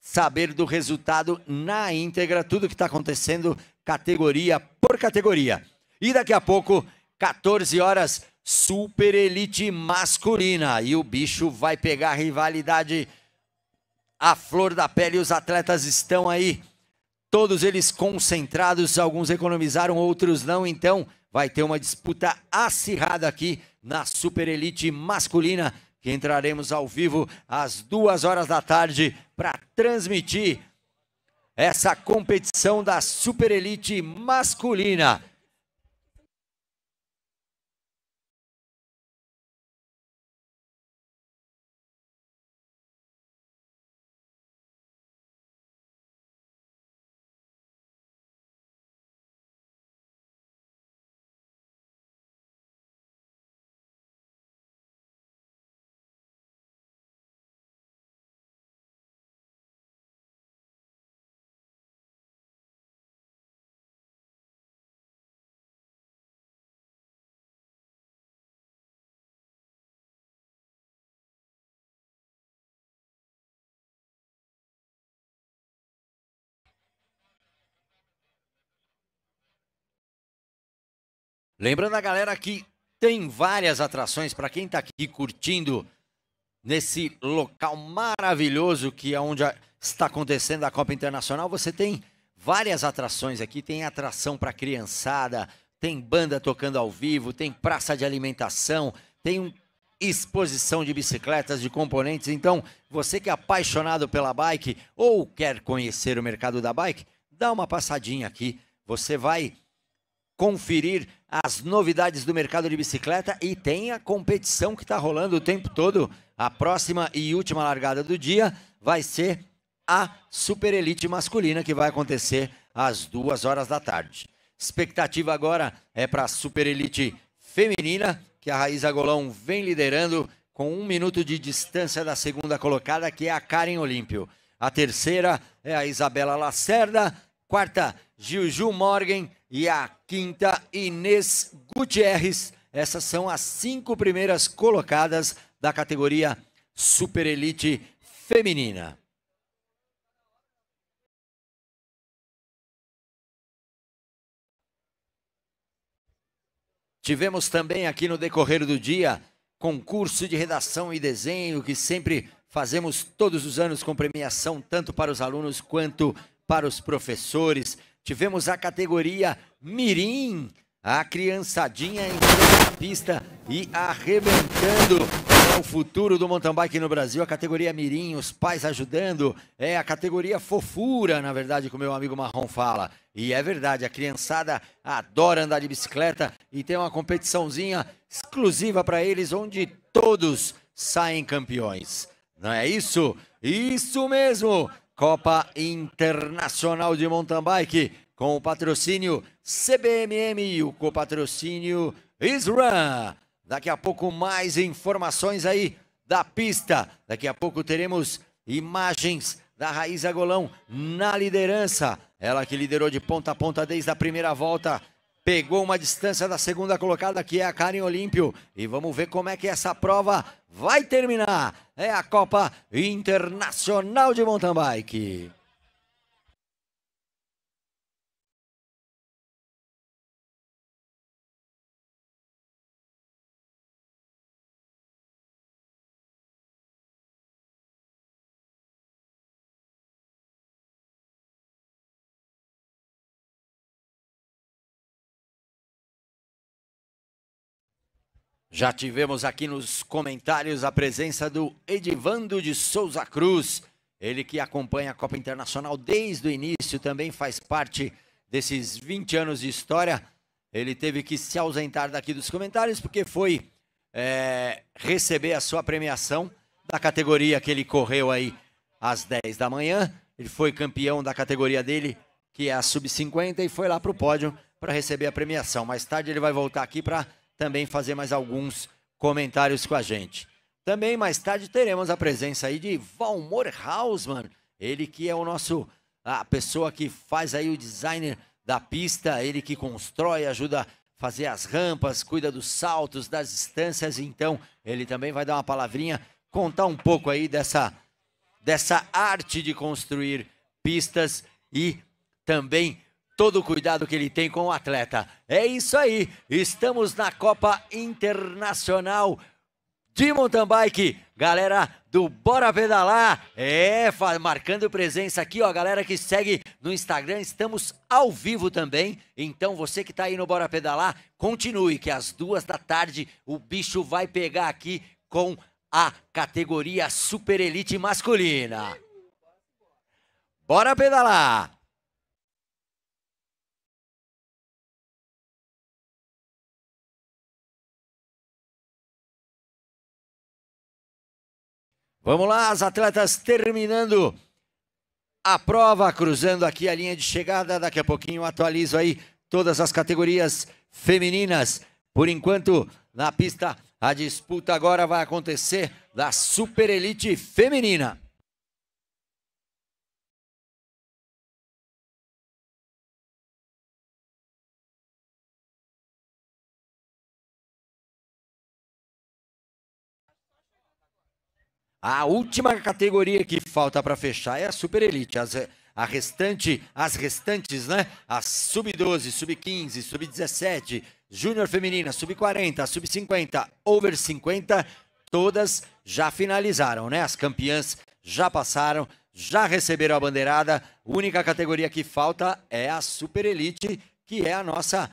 saber do resultado na íntegra, tudo que está acontecendo categoria por categoria. E daqui a pouco, 14 horas, Super Elite Masculina. E o bicho vai pegar a rivalidade à flor da pele. Os atletas estão aí, todos eles concentrados. Alguns economizaram, outros não. Então, vai ter uma disputa acirrada aqui na Super Elite Masculina. Que entraremos ao vivo às duas horas da tarde para transmitir essa competição da Super Elite masculina. Lembrando a galera que tem várias atrações para quem está aqui curtindo nesse local maravilhoso que é onde está acontecendo a Copa Internacional. Você tem várias atrações aqui, tem atração para criançada, tem banda tocando ao vivo, tem praça de alimentação, tem exposição de bicicletas, de componentes. Então, você que é apaixonado pela bike ou quer conhecer o mercado da bike, dá uma passadinha aqui. Você vai conferir as novidades do mercado de bicicleta e tem a competição que está rolando o tempo todo. A próxima e última largada do dia vai ser a Super Elite masculina, que vai acontecer às duas horas da tarde. Expectativa agora é para a Super Elite feminina, que a Raíza Golão vem liderando com um minuto de distância da segunda colocada, que é a Karen Olímpio. A terceira é a Isabela Lacerda. Quarta, Juju Morgan e a quinta Inês Gutierrez. Essas são as cinco primeiras colocadas da categoria Super Elite Feminina. Tivemos também aqui no decorrer do dia concurso de redação e desenho que sempre fazemos todos os anos com premiação tanto para os alunos quanto para os professores tivemos a categoria Mirim, a criançadinha entrando na pista e arrebentando. É o futuro do mountain bike no Brasil, a categoria Mirim, os pais ajudando. É a categoria fofura, na verdade, como meu amigo Marrom fala. E é verdade, a criançada adora andar de bicicleta e tem uma competiçãozinha exclusiva para eles, onde todos saem campeões. Não é isso? Isso mesmo! Copa Internacional de Mountain Bike, com o patrocínio CBMM e o copatrocínio Isran. Daqui a pouco mais informações aí da pista. Daqui a pouco teremos imagens da Raíza Golão na liderança. Ela que liderou de ponta a ponta desde a primeira volta pegou uma distância da segunda colocada, que é a Karen Olímpio. E vamos ver como é que essa prova vai terminar. É a Copa Internacional de Mountain Bike. Já tivemos aqui nos comentários a presença do Edivando de Souza Cruz, ele que acompanha a Copa Internacional desde o início, também faz parte desses 20 anos de história. Ele teve que se ausentar daqui dos comentários porque foi é, receber a sua premiação da categoria que ele correu aí às 10 da manhã. Ele foi campeão da categoria dele, que é a sub-50, e foi lá para o pódio para receber a premiação. Mais tarde ele vai voltar aqui para também fazer mais alguns comentários com a gente. Também mais tarde teremos a presença aí de Valmor Hausmann, ele que é o nosso a pessoa que faz aí o designer da pista, ele que constrói, ajuda a fazer as rampas, cuida dos saltos, das distâncias, então ele também vai dar uma palavrinha, contar um pouco aí dessa dessa arte de construir pistas e também todo o cuidado que ele tem com o atleta. É isso aí, estamos na Copa Internacional de mountain bike. Galera do Bora Pedalar, é, marcando presença aqui, ó, galera que segue no Instagram, estamos ao vivo também. Então você que está aí no Bora Pedalar, continue, que às duas da tarde o bicho vai pegar aqui com a categoria Super Elite Masculina. Bora pedalar! Vamos lá, as atletas terminando a prova, cruzando aqui a linha de chegada. Daqui a pouquinho atualizo aí todas as categorias femininas. Por enquanto, na pista, a disputa agora vai acontecer da Super Elite Feminina. A última categoria que falta para fechar é a Super Elite. As, eh, a restante, as restantes, né? As sub-12, sub-15, sub-17, júnior feminina, sub-40, sub-50, over 50, todas já finalizaram, né? As campeãs já passaram, já receberam a bandeirada. Única categoria que falta é a Super Elite, que é a nossa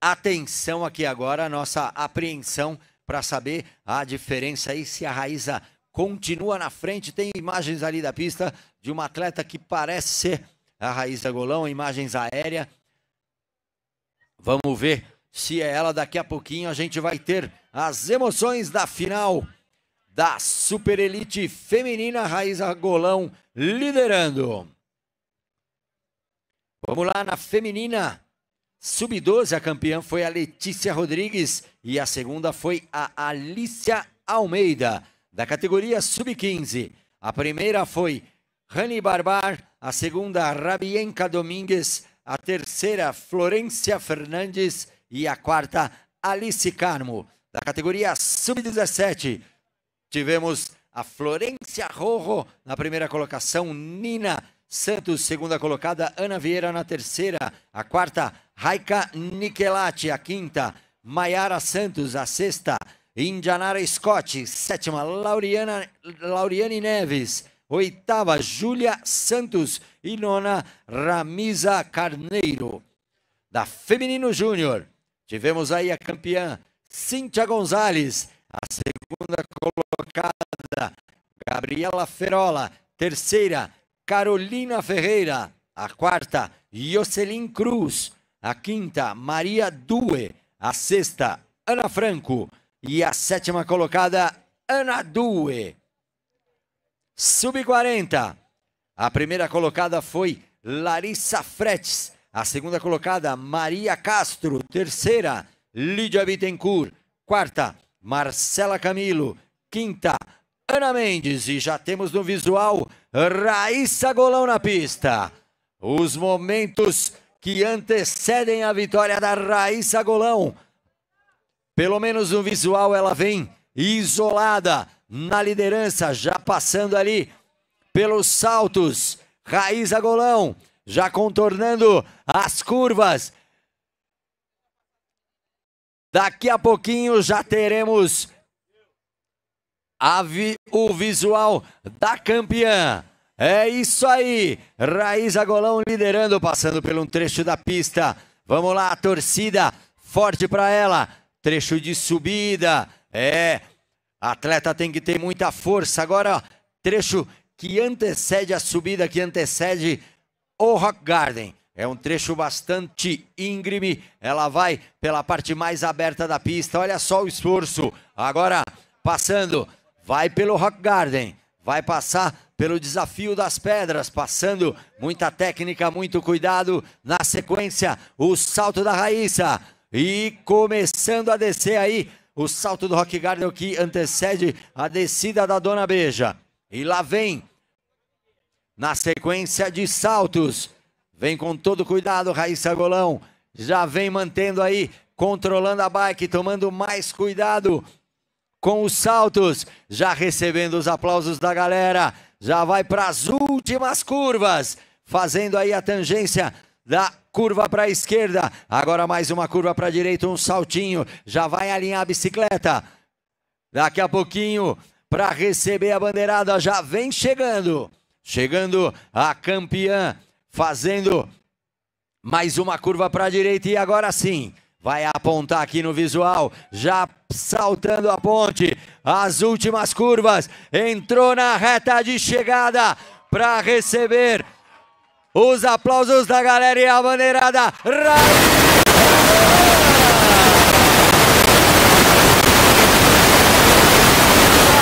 atenção aqui agora, a nossa apreensão para saber a diferença aí se a Raíza continua na frente. Tem imagens ali da pista de uma atleta que parece ser a Raíssa Golão, imagens aéreas. Vamos ver se é ela daqui a pouquinho. A gente vai ter as emoções da final da Super Elite Feminina Raíssa Golão liderando. Vamos lá na feminina. Sub-12, a campeã foi a Letícia Rodrigues e a segunda foi a Alicia Almeida da categoria Sub-15. A primeira foi Rani Barbar, a segunda Rabienka Domingues, a terceira Florência Fernandes e a quarta Alice Carmo. Da categoria Sub-17, tivemos a Florência Rojo na primeira colocação, Nina Santos, segunda colocada, Ana Vieira na terceira, a quarta Raika Nikelati, a quinta Maiara Santos, a sexta Indianara Scott, sétima, Lauriana, Lauriane Neves, oitava, Júlia Santos e nona, Ramisa Carneiro. Da Feminino Júnior, tivemos aí a campeã Cíntia Gonzalez, a segunda colocada, Gabriela Ferola, terceira, Carolina Ferreira, a quarta, Jocelyn Cruz, a quinta, Maria Due, a sexta, Ana Franco, e a sétima colocada, Ana Due. Sub-40. A primeira colocada foi Larissa Fretes. A segunda colocada, Maria Castro. Terceira, Lídia Bittencourt. Quarta, Marcela Camilo. Quinta, Ana Mendes. E já temos no visual Raíssa Golão na pista. Os momentos que antecedem a vitória da Raíssa Golão. Pelo menos no visual ela vem isolada na liderança, já passando ali pelos saltos. Raiz a golão, já contornando as curvas. Daqui a pouquinho já teremos vi o visual da campeã. É isso aí, Raiz Agolão liderando, passando pelo um trecho da pista. Vamos lá, torcida forte para ela trecho de subida. É, atleta tem que ter muita força. Agora, trecho que antecede a subida, que antecede o Rock Garden. É um trecho bastante íngreme. Ela vai pela parte mais aberta da pista. Olha só o esforço. Agora, passando, vai pelo Rock Garden. Vai passar pelo desafio das pedras, passando muita técnica, muito cuidado. Na sequência, o salto da Raíssa. E começando a descer aí, o salto do Rock Garden que antecede a descida da Dona Beja. E lá vem, na sequência de saltos, vem com todo cuidado Raíssa Golão. Já vem mantendo aí, controlando a bike, tomando mais cuidado com os saltos. Já recebendo os aplausos da galera. Já vai para as últimas curvas, fazendo aí a tangência da curva para a esquerda. Agora mais uma curva para a direita, um saltinho. Já vai alinhar a bicicleta. Daqui a pouquinho, para receber a bandeirada, já vem chegando. Chegando a campeã, fazendo mais uma curva para a direita e agora sim. Vai apontar aqui no visual, já saltando a ponte, as últimas curvas, entrou na reta de chegada para receber os aplausos da galera e a bandeirada.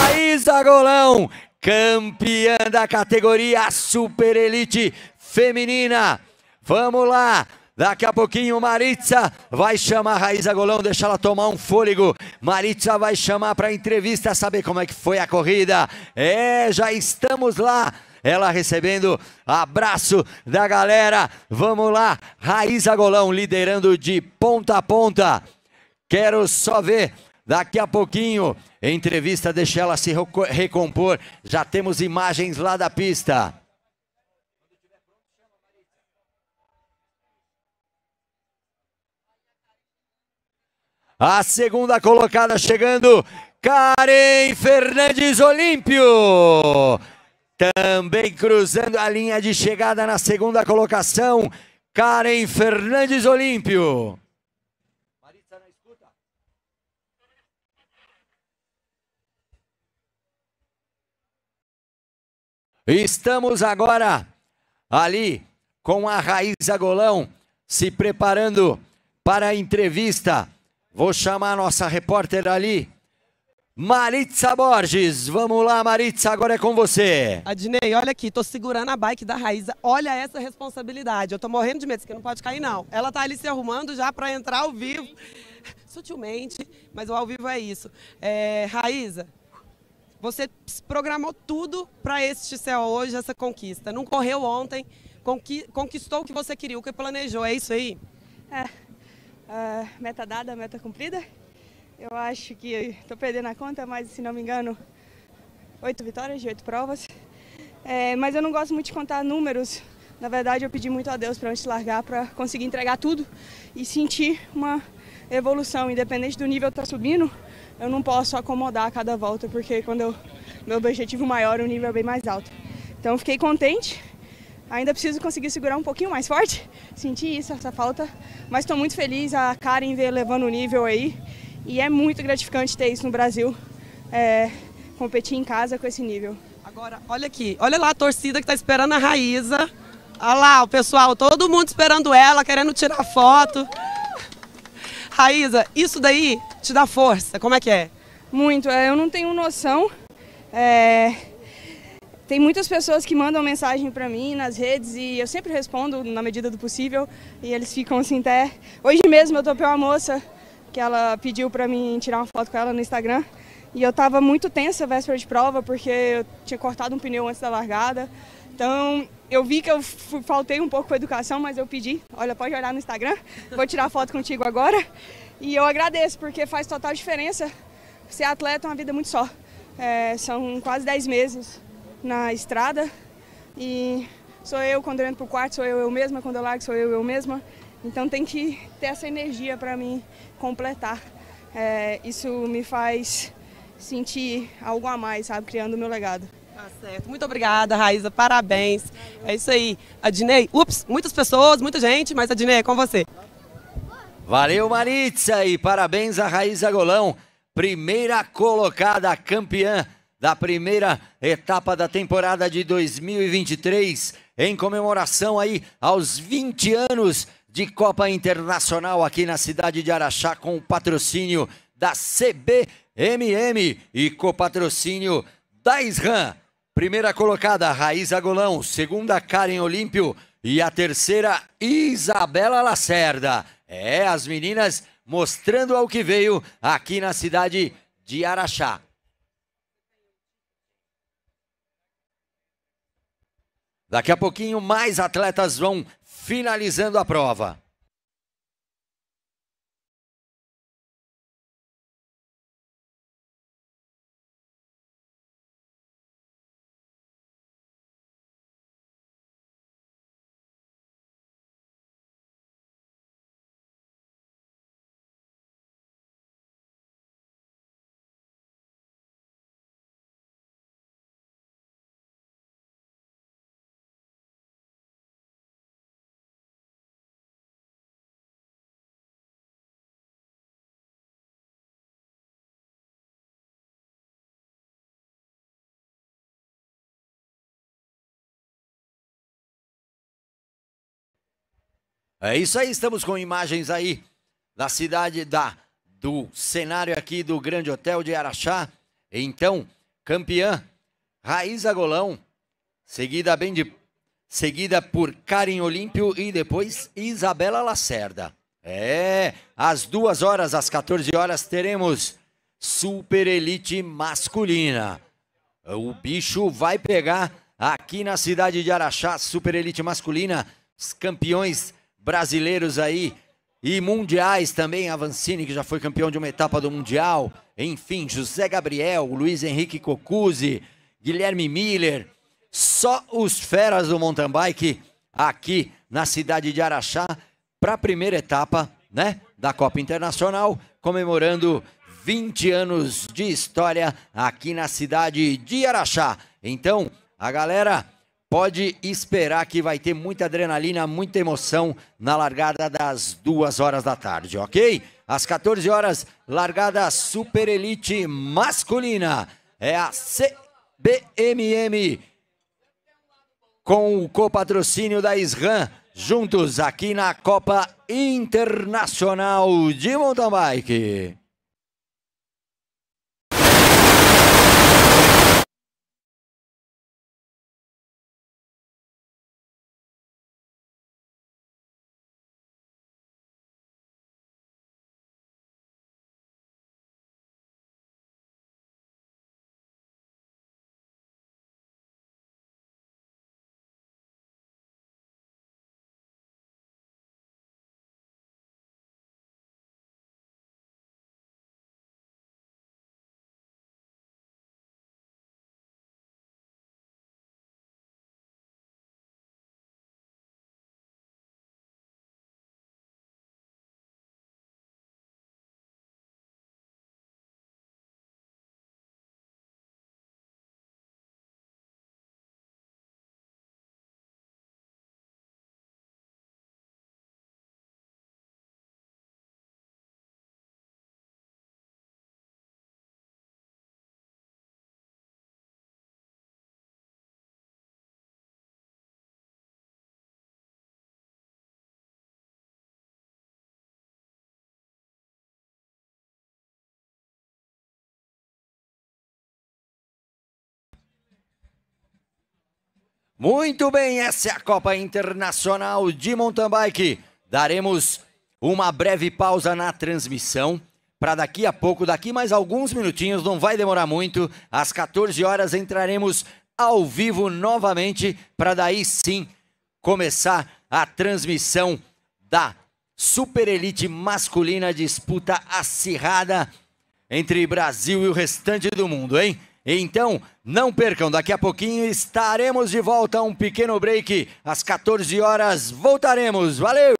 Raíssa Golão, campeã da categoria Super Elite Feminina. Vamos lá, Daqui a pouquinho Maritza vai chamar a Raíza Golão, deixar ela tomar um fôlego. Maritza vai chamar para entrevista, saber como é que foi a corrida. É, já estamos lá. Ela recebendo abraço da galera. Vamos lá, Raíza Golão liderando de ponta a ponta. Quero só ver daqui a pouquinho. Entrevista, deixa ela se recompor. Já temos imagens lá da pista. A segunda colocada chegando, Karen Fernandes Olímpio. Também cruzando a linha de chegada na segunda colocação, Karen Fernandes Olímpio. Maritza na escuta. Estamos agora ali com a Raíza Golão se preparando para a entrevista. Vou chamar a nossa repórter ali. Maritza Borges, vamos lá Maritza, agora é com você. Adinei, olha aqui, tô segurando a bike da Raíza, olha essa responsabilidade, eu tô morrendo de medo, isso aqui não pode cair não. Ela tá ali se arrumando já para entrar ao vivo, sutilmente, mas o ao vivo é isso. É, Raíza, você programou tudo para este céu hoje, essa conquista, não correu ontem, conqui conquistou o que você queria, o que planejou, é isso aí? É, uh, meta dada, meta cumprida? Eu acho que estou perdendo a conta, mas se não me engano, oito vitórias de oito provas. É, mas eu não gosto muito de contar números. Na verdade, eu pedi muito a Deus para antes largar, para conseguir entregar tudo e sentir uma evolução. Independente do nível que está subindo, eu não posso acomodar a cada volta, porque quando eu, meu objetivo maior, o nível é bem mais alto. Então, fiquei contente. Ainda preciso conseguir segurar um pouquinho mais forte, sentir isso, essa falta. Mas estou muito feliz, a Karen ver levando o nível aí e é muito gratificante ter isso no Brasil, é, competir em casa com esse nível. Agora, olha aqui, olha lá a torcida que está esperando a Raíza. Olha lá o pessoal, todo mundo esperando ela, querendo tirar foto. Raíza, isso daí te dá força, como é que é? Muito, é, eu não tenho noção. É... Tem muitas pessoas que mandam mensagem para mim nas redes e eu sempre respondo na medida do possível e eles ficam assim até... Hoje mesmo eu topei uma moça que ela pediu para mim tirar uma foto com ela no Instagram. E eu estava muito tensa véspera de prova, porque eu tinha cortado um pneu antes da largada. Então, eu vi que eu faltei um pouco com a educação, mas eu pedi, olha, pode olhar no Instagram, vou tirar foto contigo agora. E eu agradeço, porque faz total diferença. Ser atleta é uma vida muito só. É, são quase 10 meses na estrada e sou eu quando eu entro pro quarto, sou eu eu mesma, quando eu largo sou eu eu mesma. Então tem que ter essa energia para mim completar. É, isso me faz sentir algo a mais, sabe? Criando o meu legado. Tá certo. Muito obrigada, Raíza. Parabéns. É isso aí. Adinei, ups, muitas pessoas, muita gente, mas Adinei, é com você. Valeu, Maritza, e parabéns a Raíza Golão, primeira colocada, campeã da primeira etapa da temporada de 2023, em comemoração aí aos 20 anos de Copa Internacional aqui na cidade de Araxá com o patrocínio da CBMM e patrocínio da Isram. Primeira colocada, Raíza Golão. Segunda, Karen Olímpio. E a terceira, Isabela Lacerda. É, as meninas mostrando ao que veio aqui na cidade de Araxá. Daqui a pouquinho mais atletas vão finalizando a prova. É isso aí, estamos com imagens aí da cidade da do cenário aqui do Grande Hotel de Araxá. Então, campeã Raíza Golão, seguida bem de seguida por Karen Olímpio e depois Isabela Lacerda. É, às duas horas, às 14 horas, teremos Super Elite Masculina. O bicho vai pegar aqui na cidade de Araxá, Super Elite Masculina, os campeões brasileiros aí e mundiais também, Avancini, que já foi campeão de uma etapa do Mundial, enfim, José Gabriel, Luiz Henrique Cocuzzi, Guilherme Miller, só os feras do mountain bike aqui na cidade de Araxá para a primeira etapa, né, da Copa Internacional, comemorando 20 anos de história aqui na cidade de Araxá. Então, a galera Pode esperar que vai ter muita adrenalina, muita emoção na largada das duas horas da tarde, ok? Às 14 horas, largada Super Elite masculina. É a CBMM com o copatrocínio da SRAM, juntos aqui na Copa Internacional de Mountain Bike. Muito bem, essa é a Copa Internacional de Mountain Bike. Daremos uma breve pausa na transmissão para daqui a pouco, daqui mais alguns minutinhos, não vai demorar muito, às 14 horas entraremos ao vivo novamente para daí sim começar a transmissão da Super Elite masculina disputa acirrada entre Brasil e o restante do mundo, hein? Então, não percam, daqui a pouquinho estaremos de volta a um pequeno break. Às 14 horas voltaremos. Valeu!